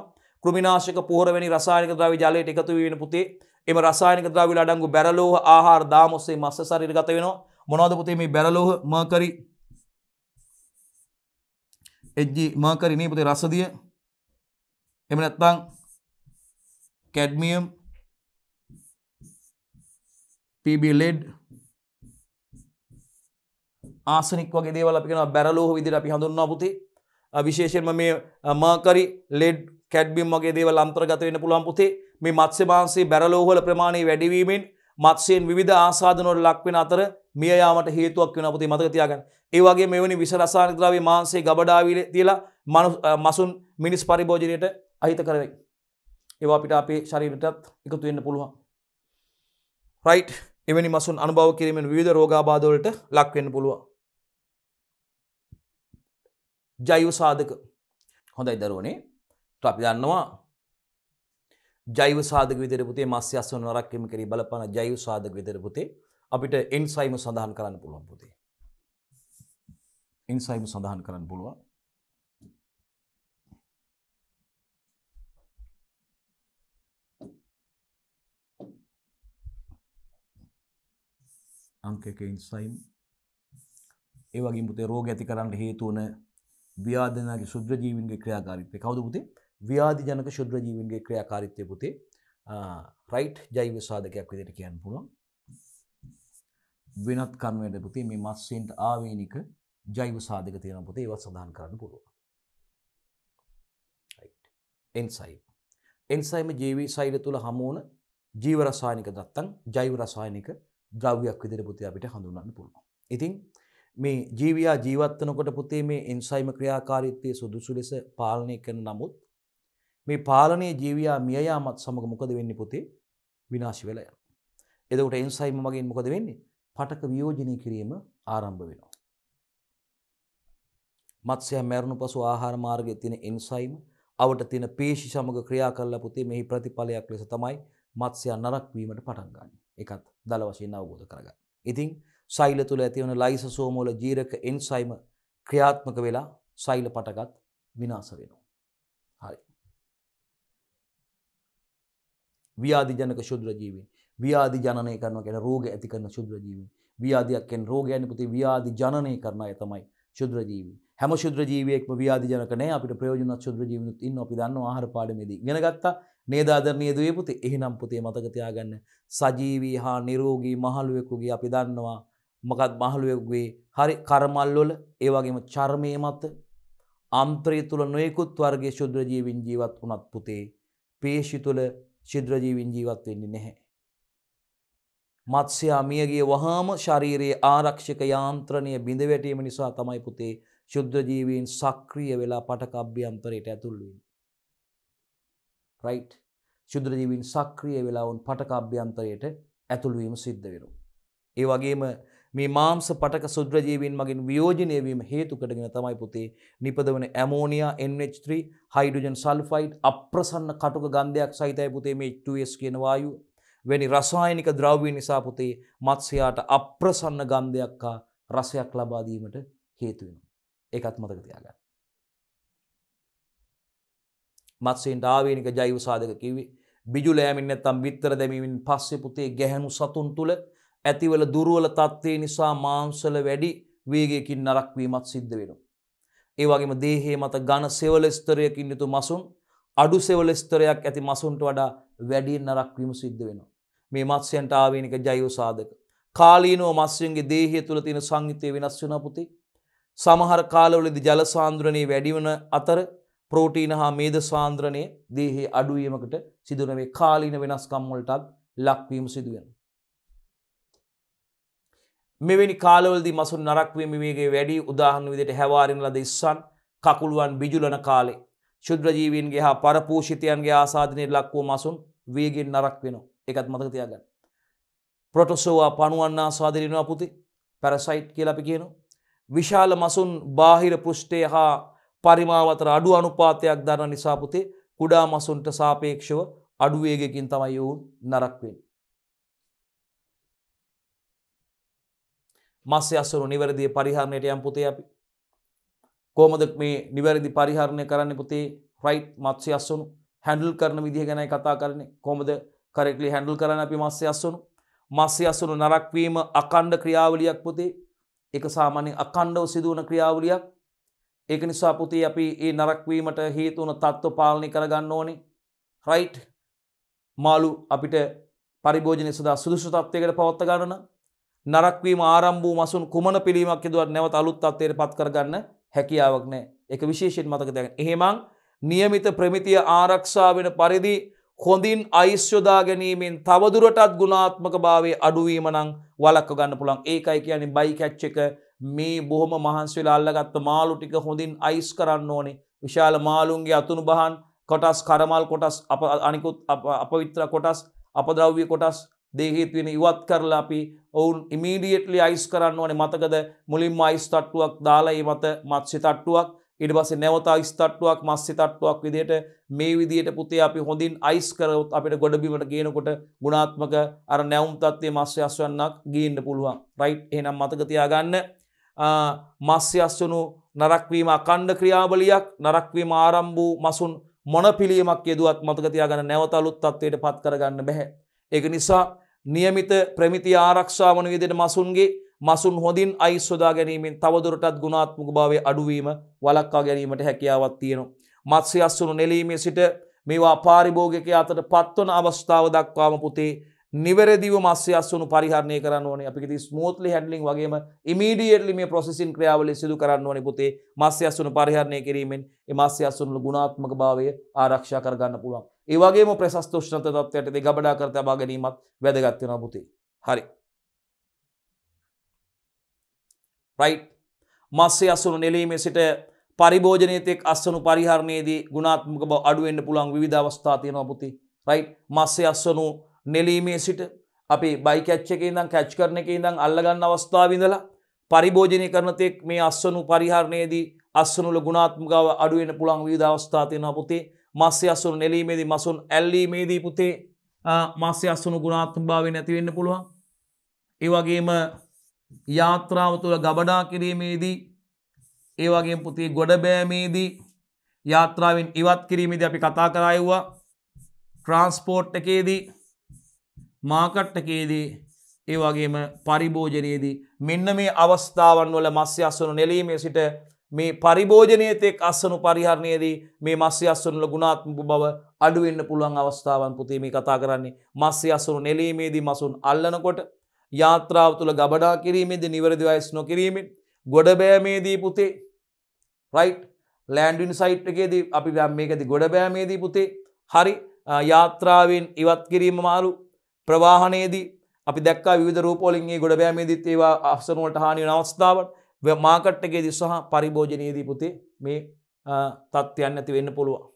කෘමිනාශක පොහරවැනි රසායනික ද්‍රව්‍ය ජලයට එකතු වෙන පුතේ එම රසායනික ද්‍රව්‍ය අඩංගු බැරලෝහ ආහාර දාම ඔස්සේ මස් ශරීරගත වෙනවා මොනවද පුතේ මේ බැරලෝහ මර්කරි එජ්ජි මර්කරි නේ පුතේ රසදිය එහෙම නැත්නම් කැඩ්මියම් PB ලෙඩ් ආසනික් වගේ දේවල් අපි කියනවා බැරලෝහ විදිහට අපි හඳුන්වනවා පුතේ විශේෂයෙන්ම මේ මර්කරි ලෙඩ් කැඩ්බිම් වගේ දේවල් අන්තර්ගත වෙන්න පුළුවන් පුතේ මේ මත්ස්‍ය මාංශයේ බැරලෝහල ප්‍රමාණය වැඩිවීමෙන් මත්ස්‍යයෙන් විවිධ ආසාදනවල ලක් වෙන අතර මිය යාමට හේතුවක් වෙනවා පුතේ මතක තියාගන්න. ඒ වගේ මෙවැනි විෂ රසායනික ද්‍රව්‍ය මාංශයේ ගබඩාවිල තියලා මසුන් මිනිස් පරිභෝජනයට අහිත කරයි. ඒවා අපිට අපේ ශරීරයටත් එකතු වෙන්න පුළුවන්. රයිට්. එවැනි මසුන් අනුභව කිරීමෙන් විවිධ රෝගාබාධ වලට ලක් වෙන්න පුළුවන්. ජෛව සාධක හොඳයි දරුවනේ අපි දන්නවා ජෛව සාධක විදිහට පුතේ මස් යස්වන වරක් කිම කරී බලපන ජෛව සාධක විදිහට පුතේ අපිට එන්සයිම සඳහන් කරන්න පුළුවන් පුතේ. එන්සයිම සඳහන් කරන්න පුළුවන්. අංකක ඉන්සයිම් ඒ වගේ පුතේ රෝග ඇති කරන්න හේතුවන ව්‍යාධනගේ සුද්‍රජීවින්ගේ ක්‍රියාකාරිත්වය කවුද පුතේ ව්‍යාධිජනක ශුද්‍ර ජීවින්ගේ ක්‍රියාකාරිත්වය පුතේ රයිට් ජෛව සාධකයක් විදිට කියන්න පුළුවන් වෙනත් කන්වයට පුතේ මේ මස්සෙන්ට ආවේනික ජෛව සාධක තියෙන පුතේ ඒවත් සඳහන් කරන්න පුළුවන් එන්සයි එන්සයිම ජීවී සෛල තුළ හමුවන ජීව රසායනික දත්තන් ජෛව රසායනික ද්‍රව්‍යයක් විදිහට පුතේ අපිට හඳුන්වන්න පුළුවන්. ඉතින් මේ ජීවියා ජීවත් වෙනකොට පුතේ මේ එන්සයිම ක්‍රියාකාරීත්වය සුදුසු ලෙස පාලනය කරන නමුත් මේ පාලනය ජීවයා මියයාමත් සමඟ මොකද වෙන්න පුතේ විනාශ වෙලය. එදකට එන්සයිම මගින් මොකද වෙන්නේ පටක වියෝජනය කිරීම ආරම්භ වෙනවා. මත්සය මැරුණු පසු ආහාර මාර්ගය තින එන්සයිම් අවට තින පේෂි සමඟ ක්‍රියා කරලා පුතේ මෙහි ප්‍රතිඵලයක් ලෙස තමයි මත්සය නරක්වීමට පටන්ගන්න එකත් දල වශයෙන් අවබෝධ කරගන්න. ඉතිං සෛල තුළ ඇතිවන ලයිස සෝමෝල ජීරක එන්සයිම ක්‍රියාත්මක වෙලා සෛල පටගත් විනාස වෙනවා. ව්‍යාධජනක ශුද්‍රජීවින් ව්‍යාධි ජනය කරන කියෙන රෝග ඇති කරන ශුද්‍රජීවින් ව්‍යාධයක්ෙන් රෝගයන පුති ව්‍යාධි ජනය කරනය තමයි ශුද්‍රජීවි හැම ශුද්‍රජීවයෙක් ව්‍යාධජනකන අපට ප්‍රයෝජන ශුද්‍රජීවනුත් ඉන්න අපි දන්න ආහර පාඩමේද ගෙනගත්තා නේදාදරනය දේ පුති එහිනම් පුතේ මතකතියාගන්න සජීවී හා නිරෝගී මහළුවෙකුගේ අපි දන්නවා මකත් මහළුවෙක්ගේ හරි කරමල්ලොල ඒවගේම චර්මය මත අන්ත්‍රය තුළ නොයෙකුත් වර්ගේ ශුද්‍රජීවින් ජීවත් වනත් පුතේ පේශි තුළ ශිද්‍රජීවින් ජීවත් වෙන්නේ නැහැ. මත්ස්‍යයා මියගිය වහාම ශරීරයේ ආරක්ෂක යාන්ත්‍රණය බිඳ වැටීම නිසා තමයි පුතේ ශුද්ධජීවීන් සක්‍රිය වෙලා පටක අභ්‍යන්තරයට ඇතුල් වෙන්නේ. රයිට්. ශුද්ධජීවීන් සක්‍රිය වෙලා වුන් පටක අභ්‍යන්තරයට ඇතුළු වීම සිද්ධ වෙනවා. ඒ වගේම මේ මාංශ පටක සුද්‍රජීවීන් මගින් වියෝජනය වීම හේතු කොටගෙන තමයි පුතේ නිපදවන ඇමෝනියා NH3 හයිඩ්‍රජන් සල්ෆයිඩ් අප්‍රසන්න කටුක ගන්ධයක් සහිතයි පුතේ මේ H2S කියන වායුව. වැනි රසායනික ද්‍රව්‍ය නිසා පුතේ මත්ස්‍යයාට අප්‍රසන්න ගන්ධයක් හා රසයක් ලබා දීමට හේතු වෙනවා. ඒකත් මතක තියාගන්න. මත්ස්‍යයන්ට ආවේනික ජෛව සාධක කිව්වේ බිජු ලෑමින් නැත්තම් විතර දැමීමෙන් පස්සේ පුතේ ගැහැණු සතුන් තුළ ඇතිවල දුරුවල තත්ත්වේ නිසා මාංසල වැඩි වේගයකින් නරක්වීමත් සිද්ධ වෙන. ඒවගේම දේහේ මත ගණ සෙවලස්තරයකින් යුතු මසුන් අඩු සෙවලස්තරයක් ඇති මසුන්ට වඩා වැඩියෙන් නරක්වීම සිද්ධ වෙන. මේ මත්සයන්ට ආවේනික ජයවසාධක. කාලීනෝ මස්යන්ගේ දේහය තුළ තියෙන සංගිතය වෙනස් වෙන පුති. සමහර කාලවලදි ජලසාන්ද්‍රණයේ වැඩිවන අතර ප්‍රෝටීන හා මේද සාන්ද්‍රණය දේහේ අඩුවීමකට සිදුනවේ කාලීන වෙනස්කම්වලටත් ලක්වීම සිදුවෙන. මෙවැනි කාලවලදි මසුන් නරක්වීම වේගේ වැඩි උදාහන් විදිට හැවාරෙන් ලද ඉස්සන් කකුළුවන් බිජුලන කාලේ ශුද්‍රජීවීන්ගේ හා පරපූෂිතයන්ගේ ආසාධනයට ලක්වූ මසුන් වේගෙන් නරක් වෙනවා එකත් මතක තියාගන්න. ප්‍රොටොසෝවා පණුවන්න ආසාදිරෙනවා පුති පැරසයිට් කියලපි කියනවා. විශාල මසුන් බාහිර පෘෂ්ටය හා පරිමාවතර අඩු අනුපාතයක් දරන නිසාපුතේ කුඩා මසුන්ට සාපේක්ෂව අඩුවේගකින් තමයි ඔවුන් නරක්වෙන්. මස් අසුරු නිවැරදි පරිහරණයට යම් පුතේ අපි. කොහොමද මේ නිවැරදි පරිහරණය කරන්න පුතේ රයිට් මත්ස්‍ය අස්සුණු හැඩල් කරන විදිහ ගැනයි කතා කරන්නේ කොමද කරෙක්ලි හැඩල් කරන අපි මස්සේ අස්සුණු මස්සේ අසුණු නරක්වීම අකණ්ඩ ක්‍රියාවලියක් පුතේ එක සාමාන්‍ය අකණ්ඩව සිදුවන ක්‍රියාවලියක් ඒක නිසා පුතේ අපි ඒ නරක්වීමට හේතුවන තත්ත්ව පාලනය කරගන්න ඕනේ රයිට් මාළු අපිට පරිභෝජනය සඳහා සුදුසු තත්ත්වයකට පවත්ත ගන්න නරක්වීම ආරම්භූ මසුන් කුමන පිළිමක් ෙදුවත් නැවත අලුත්තත්වයට පත් කරගන්න හැකියාවක් නෑ එක විශේෂෙන් මතක දැන් එහෙමං නියමිත ප්‍රමිතිය ආරක්ෂා වෙන පරිදි හොඳින් අයිස්්‍යොදා ගැනීමෙන් තවදුරටත් ගුණාත්මක භාවේ අඩුවීමනං වලක්ක ගන්න පුළන් ඒකයි කියන්නේ බයිකැච්ච එක මේ බොහොම මහන්සවෙලා අල්ලගත්ත මාලු ටික හොඳින් අයිස් කරන්න ඕනේ විශාල මාලුන්ගේ අතුනු බහන් කොටස් කරමල් කොටස් අනිකුත් අපවිත්‍ර කොටස් අපද්‍රව්‍ය කොටස් දේහේතුවෙන ඉවත් කරලා අපි ඔවුන් ඉමීඩියට්ලි අයිස් කරන්න ඕනේ මතකද මුලින්ම අයිස් තට්ටුවක් දාලා ඒ මත මත්සි තට්ටුවක් ඉට පස නැවත අයිස් තට්ටුවක් මස්සි තට්ටුවක් විදියට මේ විදියට පුතේ අපි හොඳින් අයිස් කරවත් අපිට ගොඩබිමට ගේනකොට ගුණාත්මක අර නැවුම් තත්වය මස්්‍ය අස්වන්නක් ගීන්න පුළුවන් රයි් එනම් මතකතියාගන්න මස්්‍ය අස්වනු නරක්වීම අකණ්ඩ ක්‍රියාවලියක් නරක්වීම ආරම් වූ මසුන් මොන පිළියමක් යෙදුවත් මතකතියාගන්න නැවතලුත් තත්වයට පත් කරගන්න බැහැ. එක නිසා නියමිත ප්‍රමිති ආරක්ෂා වන විදිට මසුන්ගේ මසුන් හොඳින් අයිස්වදා ගැනීමෙන් තවදුරටත් ගුණාත්මක භාවය අඩුවීම වලක්කා ගැනීමට හැකියාවත් තියෙනවා. මත්ස්‍ය අස්සුණු නෙලීමේ සිට මේවා පාරිභෝගික අතට පත්වන අවස්ථාව දක්වාම පුතේ නිවැරදිව මස්්‍ය අස්සුණු පරිහරණය කරන්න ඕනේ අපි ස්මූත්ලි හැඩලිින් වගේම ඉමීඩියටලි මේ ප්‍රසින් ක්‍රියාවල සිදු කරන්න ඕනි පුතේ මස්්‍ය අස්සුණු පරිහරණය කිරීමෙන් මස්්‍ය අස්සුණු ගුණාත්මක භාවය ආරක්ෂා කරගන්න පුළුවන්. ඒවගේ ප්‍රශස්තෝෂ්ණත තත්වයට දෙ ගබඩා කර තබා ගැනීමත් වැදගත්වෙන පුතේ හරි රයි් මස්සේ අසුනු නෙලීමේ සිට පරිභෝජනයතෙක් අස්සනු පරිහරණයේදී ගුණාත්මක බව අඩුවෙන්න්න පුළන් විධවස්ථා තියෙනවා පුති රයි් මස්සේ අස්සනු නෙලීමේ සිට අපි බයිකච්චක ඉදම් කැච් කරන එක ඉඳම් අල්ලගන්න අවස්ථාවිඳලා පරිභෝජනය කරනතෙක් මේ අස්සනු පරිහරණයේදී අස්සනුල ගුණාත්මගාව අඩුවෙන පුළන් විධවස්ථා තියෙනවා පුතේ මස්්‍ය අසුන් නෙලීමේදී මසුන් ඇල්ලීමේදී පුතේ මස්්‍ය අස්සුණු ගුණාත්භාව නැතිවෙන්න පුළුවන්. ඒවගේම යාත්‍රාව තුළ ගබඩා කිරීමේදී ඒවගේ පුති ගොඩබෑමේදී යාත්‍රාවෙන් ඉවත් කිරීමේද අපි කතා කරයවා ට්‍රන්ස්පෝට් එකේදී මාකට්ටකේදී ඒවගේම පරිභෝජනයේදී මෙන්න මේ අවස්ථාවන් වල මස්්‍ය අස්සුණු නෙලීමේ සිට මේ පරිභෝජනයතෙක් අස්සනු පරිහරණයේදී මේ මස්්‍ය අස්සනුල ගුණාත්මපු බව අඩුවෙන්න්න පුළුවන් අවස්ථාවන් පුතීමි කතා කරන්නේ මස්්‍ය අසුරු නෙලීමේදී මසුන් අල්ලනකොට යාත්‍රාව තුළ ගබඩා කිරීමේද නිවැරදි අයස් නොකිරීමෙන් ගොඩබෑමේදී පුතේ රයි් ලෑන්ඩින් සයිට්ගේදී අපි මේකති ගොඩබෑමේදී පුතේ හරි යාත්‍රාවෙන් ඉවත් කිරීම මාරු ප්‍රවාහනයේදී අපි දක් විද රූපොලින්ගේ ගොඩබෑමේදිත් ඒවා අසනුවට හානි අවස්ථාවට මාකට්ටගේ දි සහ පරිභෝජනයේදී පුතේ මේ තත්ත්වයන් ඇති වෙන්න පුළුවන්.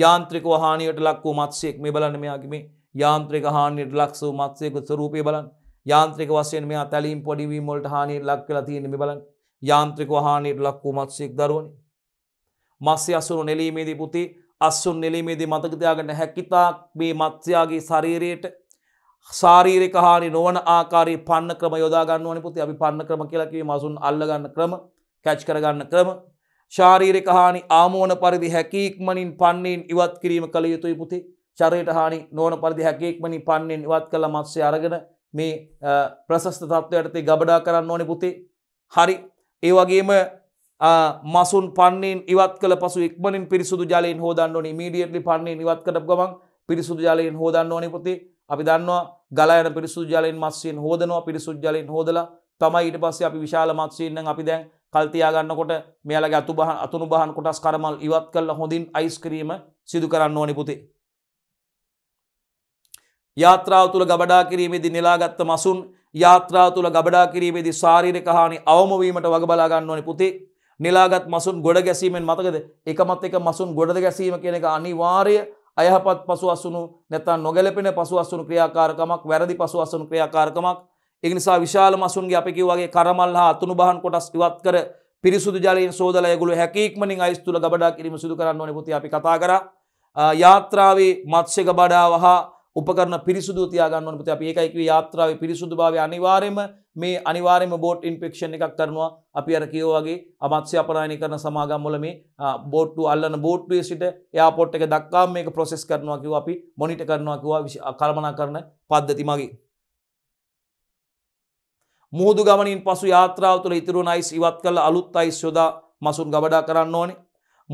යාන්ත්‍රික වහානියට ලක් වූ මත්සයෙක් මේ බලන්න මෙයාගේ මේ යාන්ත්‍රික හානියට ලක්ෂ වූ මත්සයෙකු ස්වරූපය බලන්න යාන්ත්‍රික වශයෙන් මෙයා තැලීම් පොඩිවීම වලට හානියට ලක් වෙලා තියෙන මේ බලන්න යාන්ත්‍රික වහානියට ලක් වූ මත්සයෙක් දරුවනේ මත්ස්‍ය අසුරු නෙලීමේදී පුතේ අස්සුන් නෙලීමේදී මතක තියාගන්න හැකිතාක් මේ මත්ස්‍යයාගේ ශරීරයට සාරීරික හානි නොවන ආකාරය පන්න ක්‍රම යොදාගන්න ඕන පුති අපි පන්න ක්‍රම කියලකිව මසුන් අල්ලගන්න ක්‍රම කැච් කරගන්න ක්‍රම ශාරීරික හානි ආමෝන පරිදි හැකීක්මනින් පන්නේෙන් ඉවත් කිරීම කළ යුතුයි පුති චරයට හානි නෝන පරිදි හැකෙක්මනි පන්නේෙන් ඉවත් කළ මත්සේ අරගෙන මේ ප්‍රසස්ත තත්ත්වයටතේ ගබඩා කරන්න ඕනෙ පුතේ හරි ඒ වගේම මසුන් පන්නේෙන් ඉවත් කළ පසු ඉක්මනින් පිරිසුදු ජලයෙන් හෝදන්න ඕනි මීඩියටලි පන්නේ ඉවත් කරක් ගමන් පිරිසුදු ජලයෙන් හෝදන්න ඕනෙ පුතේ අපි දන්නවා ගලයන පිරිසුද්ජලයෙන් මස්යෙන් හෝදනවා පිරිසුද්ජලයෙන් හෝදලා තමයි ඊට පස්සේ අපි විශාල මත්ස්‍යයෙන්නම් අපි දැන් කල්තියා ගන්නකොට මෙයාලගේ අතු බහන් අතුණු බහන් කොටස් කරමල් ඉවත් කරලා හොඳින් අයිස් ක්‍රීම සිදු කරන්න ඕනි පුතේ. යාත්‍රාව තුළ ගබඩා කිරීමේදී නෙලාගත්ත මසුන් යාත්‍රාව තුළ ගබඩා කිරීමේදී ශාරීරික හානි අවම වීමට වග බලා ගන්න ඕනි පුතේ. නෙලාගත් මසුන් ගොඩ ගැසීමෙන් මතකද? එකමත් එක මසුන් ගොඩද ගැසීම කියන එක අනිවාර්ය අයහපත් පසු අසුණු නැතන් නොගැලපෙන පසු අසුණු ක්‍රියාකාරකමක් වැරදි පසු අසුණු ක්‍රියාකාරකමක් එනිසා විශාල මසුන්ගේ අපිකි වගේ කරමල් හා අතුනු බහන් කොටස් ඉවත් කර පිරිසුදු ජලයෙන් සෝදලයගුළු හැකීක්මනින් අයිස්තුල ගබඩා කිරීම සිදු කරන්න ඕන පුති අපි කතා කර යාත්‍රාවේ මත්ස්‍ය ගබඩාව හා උපකරන පිරිසුදු තියාගන්න පුති අප ඒකයිකව යාත්‍රාව පිරිසුදු භාව අනිවාරයම මේ අනිවාරයම බෝට් ඉන්පෙක්ෂණ එකක් කරනවා අපි අර කියෝවගේ අමත්්‍ය අපරායනය කරන සමාගම්මල මේ බෝට්ටු අල්ලන බෝට්ටුවේ සිට යාපොට් එක දක්කාම් මේක ප්‍රොසෙස් කරනවා කිව අපි මොනිට කරනවා කිවා කල්මනා කරන පද්ධති මගේ. මුහුදු ගමනින් පසු යාත්‍රාව තුළ ඉතුරු නයිස් ඉවත් කල අලුත් අයිස් යොදා මසුන් ගබඩා කරන්න ඕනේ.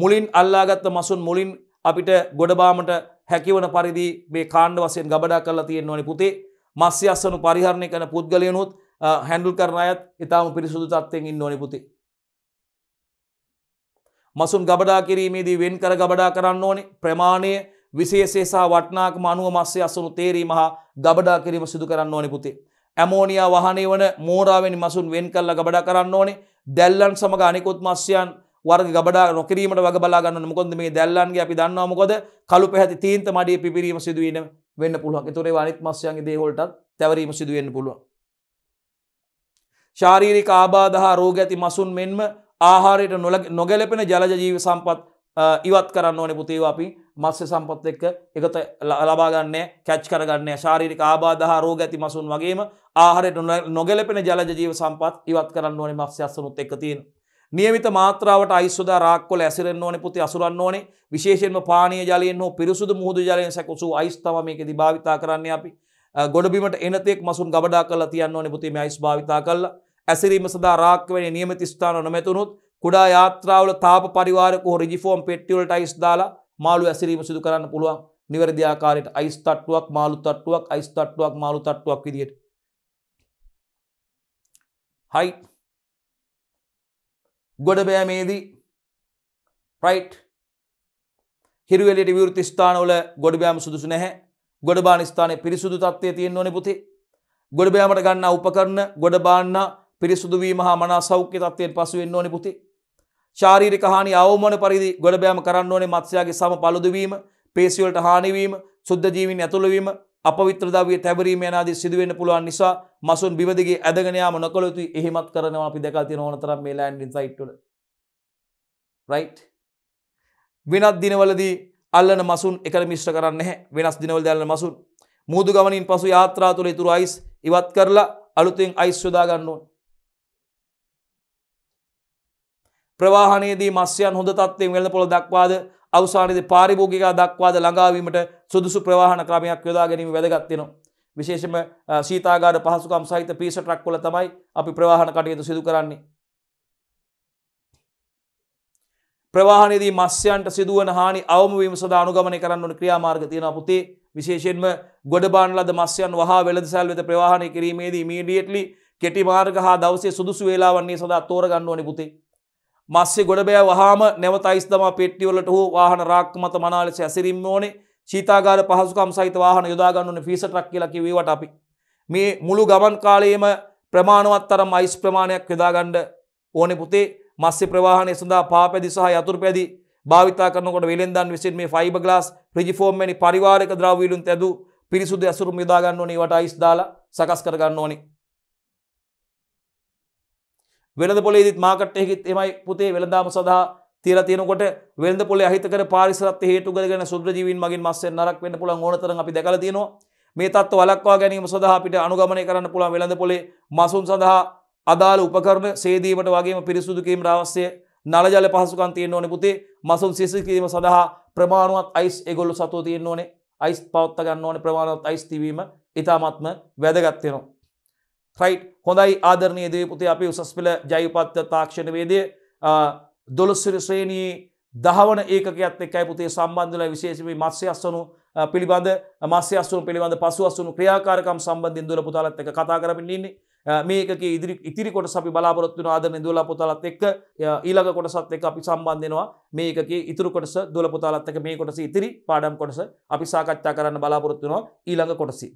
මුලින් අල්ලාගත්ත මසුන් මුලින් අපිට ගොඩබාමට හැකිවන පරිදි මේ කාණ්ඩ වසයෙන් ගබඩා කරලා තියෙන් ඕනි පුතේ මස්්‍ය අස්සනු පරිහරණය කන පුද්ගලයනුත් හැන්ඩුල් කරන අයත් ඉතාම පිරිසුදු තත්වයෙන් ඕනි පුති. මසුන් ගබඩා කිරීමේදී වෙන් කර ගබඩා කරන්න ඕනේ ප්‍රමාණය විශේෂේසා වටනාක් මනුව මස්්‍ය අසුනු තේරීම හා ගබඩා කිරීම සිදු කරන්න ඕනි පුතේ. ඇමෝනියා වහනේ වන මෝරාවෙන් මසුන් වෙන් කල්ල ගබඩා කරන්න ඕනේ දැල්ලන් සමඟ අනිකුත් මස්්‍යයන් වර්ග ගබඩා නොකිරීමට වග බලාගන්න මොකොද මේ දැල්ලන්ගේ අපි දන්නවා මොකොද කළු පැහැති තීන්ත මඩිය පිපිරීම සිදුවීම වෙන්න පුළුවන්. ඒතරේ අනිත් මස්යන්ගේ දේහවලටත් තැවරීම සිදු වෙන්න පුළුවන්. ශාරීරික ආබාධ හා රෝග ඇති මසුන් මෙන්ම ආහාරයට නොගැලපෙන ජලජ ජීව සම්පත් ඉවත් කරන්න ඕනේ පුතේ අපි මත්ස්‍ය සම්පත් එක්ක එකත ලබා ගන්න කැච් කරගන්න ශාරීරික ආබාධ හා රෝග ඇති මසුන් වගේම ආහාරයට නොගැලපෙන ජලජ ජීව සම්පත් ඉවත් කරන්න ඕනේ මත්ස්‍ය අස්සනුත් එක්ක තියෙනවා නියමිත මාත්‍රාවට අයිස්වදා රාක්කොල ඇසිරෙන් ඕන පුති අසුරන්න ඕනේ විශේෂෙන්ම පානය ජලයෙන් හෝ පිරිසුදු මුහුදු ජලයෙන් සැකුසු අයිස්තම මේකෙද භාවිතා කරන්න අපි ගොඩබිමට එනතෙක් මසුන් ගබඩා කරලා තියන්න ඕනේ පුතේ මේ අයිස් භාවිතා කළා ඇසිරීම සඳහා රාක් වෙන්නේ නියමිත ස්ථාන නොමැතුනොත් කුඩා යාත්‍රාවල තාප පරිවාරක හෝ රිජිෆෝම් පෙට්ටි වලට අයිස් දාලා මාළු ඇසිරීම සිදු කරන්න පුළුවන් නිවැරදි ආකාරයට අයිස් තට්ටුවක් මාළු තට්ටුවක් අයිස් තට්ටුවක් මාළු තට්ටුවක් විදිහට හයි ගොඩබෑමේදී රයි් හිරුවලට විවෘති ස්ථානවල ගොඩබෑම සුදුසු නැහැ ගොඩබාන ස්ථානය පිරිසුදු තත්වය තියෙන් ඕන පුති ගොඩබෑමට ගන්න උපකරන ගොඩබාන්න පිරිසුදුවීම හා මනා සෞඛ්‍ය තත්වයෙන් පසුවෙන් ඕන පුති ශාරීරික හානි අවමන පරිදි ගොඩබෑම කරන්න ඕනේ මත්සයාගේ සම පළුදවීම පේසිවලට හානිවීම සුද්ධ ජීවින් ඇතුළවීම අපවිත්‍රදාවිය තැබරීම යනාදී සිදුවෙන්න පුළුවන් නිසා මසුන් බිවදගේ ඇදගෙනයාම නොකොළොතු එහෙමත් කරනවා අපි දැකල් තියෙන ඕනතරම් මේ ලෑන්ඩින් සයිට්වල රයි් වෙනත් දිනවලදී අල්ලන මසුන් එක මිෂ්ට කරන්න වෙනස් දිනවල දැල්ල මසුන් මුහදු ගමනින් පසු යාත්‍රා තුළ ඉතුරු අයිස් ඉවත් කරලා අලුතෙන් අයිස් යොදාගන්නුවන් ප්‍රවාහනයේදී මස්යන් හොඳ තත්වේ වෙල්ල පොළ දක්වාද අවසානද පාරිභෝගිකා දක්වාද ළඟාවීමට සුදුසු ප්‍රවාහන ක්‍රමයක් යොදා ගැනීම වැදගත්වෙනවා විශේෂම සීතාගාඩ පහසුකම් සහිත පිස ට්‍රක්වල තමයි අපි ප්‍රවාහන කටයුතු සිදු කරන්නේ. ප්‍රවාහනයේදී මස්යන්ට සිදුවන හානි අවමවීම සඳහා අනුගමනය කරන්න ඕන ක්‍රියාමාර්ග තියෙනවා පුතේ. විශේෂයෙන්ම ගොඩ බාන ලද මස්යන් වහා වෙළඳසැල් වෙත ප්‍රවාහනය කිරීමේදී ඉමීඩියට්ලි කෙටි මාර්ග හා දවසේ සුදුසු වේලාවන්නේ සඳහා තෝරගන්න ඕනි පුතේ. මස්සේ ගොඩබෑ වහාම නැවත අයිස්තමා පෙට්ටිවලට හෝ වාහන රාක්ක මත මනාලෙස ඇසිරින්න ඕනේ ශීතාගාර පහසුකම් සහිත වාහන යොදාගන්නන ෆිසටරක් කියලා කිවීවට අපි. මේ මුළු ගමන් කාලයේම ප්‍රමාණවත් තරම් අයිස් ප්‍රමාණයක් යොදාගණ්ඩ ඕනෙ පුතේ මස්්‍ය ප්‍රවාහණය සඳහා පාපැදි සහ යතුර පැදි භාවිතා කරනකොට වෙළෙන්දන් විසින් මේ ෆයිබ ගලාස් ප්‍රජිෆෝර්මනි පරිවාරක ද්‍රවීලුන් ඇද පිරිසුදු ඇසුරු යොදාගන්න ඕනේ වට අයිස් දාලා සකස් කරගන්න ඕනේ. වෙළඳ පොලේදිත් මාකට් එකෙත් එමයි පුතේ වෙළඳාම සඳහා තියලා තියෙනකොට වෙළඳ පොලේ අහිතකර පාරිසරත් හේතු කරගෙන සුද්‍රජීවීන් මගින් මස්යෙන් නරක වෙන්න පුළුවන් ඕන තරම් අපි දැකලා තියෙනවා. මේ තත්ත්ව වළක්වා ගැනීම සඳහා අපිට අනුගමනය කරන්න පුළුවන් වෙළඳ පොලේ මසුන් සඳහා අදාළ උපකරණ සේදීමට වගේම පිරිසුදු කිරීමට අවශ්‍ය නල ජල පහසුකම් තියෙන්න ඕනේ පුතේ. මසුන් සිසු කිරීම සඳහා ප්‍රමාණවත් අයිස් ඒගොල්ලෝ සතුව තියෙන්න ඕනේ. අයිස් පවත්ත ගන්න ඕනේ ප්‍රමාණවත් අයිස් තිබීම ඊටාත්ම වැදගත් වෙනවා. රයිට් හොඳයි ආදරණීය දේව පුතේ අපේ උසස් පෙළ ජෛව උපත්ත තාක්ෂණවේදී දොළොස්සර ශ්‍රේණයේ දහවන ඒකත් එක්කයි පුතේ සම්බන්ධල විශේෂම මත්ස්‍ය අස්සනු පිළිබඳ මස්්‍ය අස්සුන් පිළිබඳ පසු අස්සුණු ක්‍රියාකාරකම් සම්බන්ධින් දුල පුතාලත් එක කතා කරමින් ඉන්නේ මේක ඉදිරි ඉතිරිකොට සි බලාපොත්තුන ආදරන දුල පුතාලත් එක් ඊළඟ කොටසත් එක අපි සම්බන්ධනවා මේක ඉතුර කොටස දුල පුතාලත් එක මේ කොටස ඉතිරි පාඩම් කොටස අපි සාකච්ඡා කරන්න බලාපොරොත්තුනවා ඊළඟ කොටසි.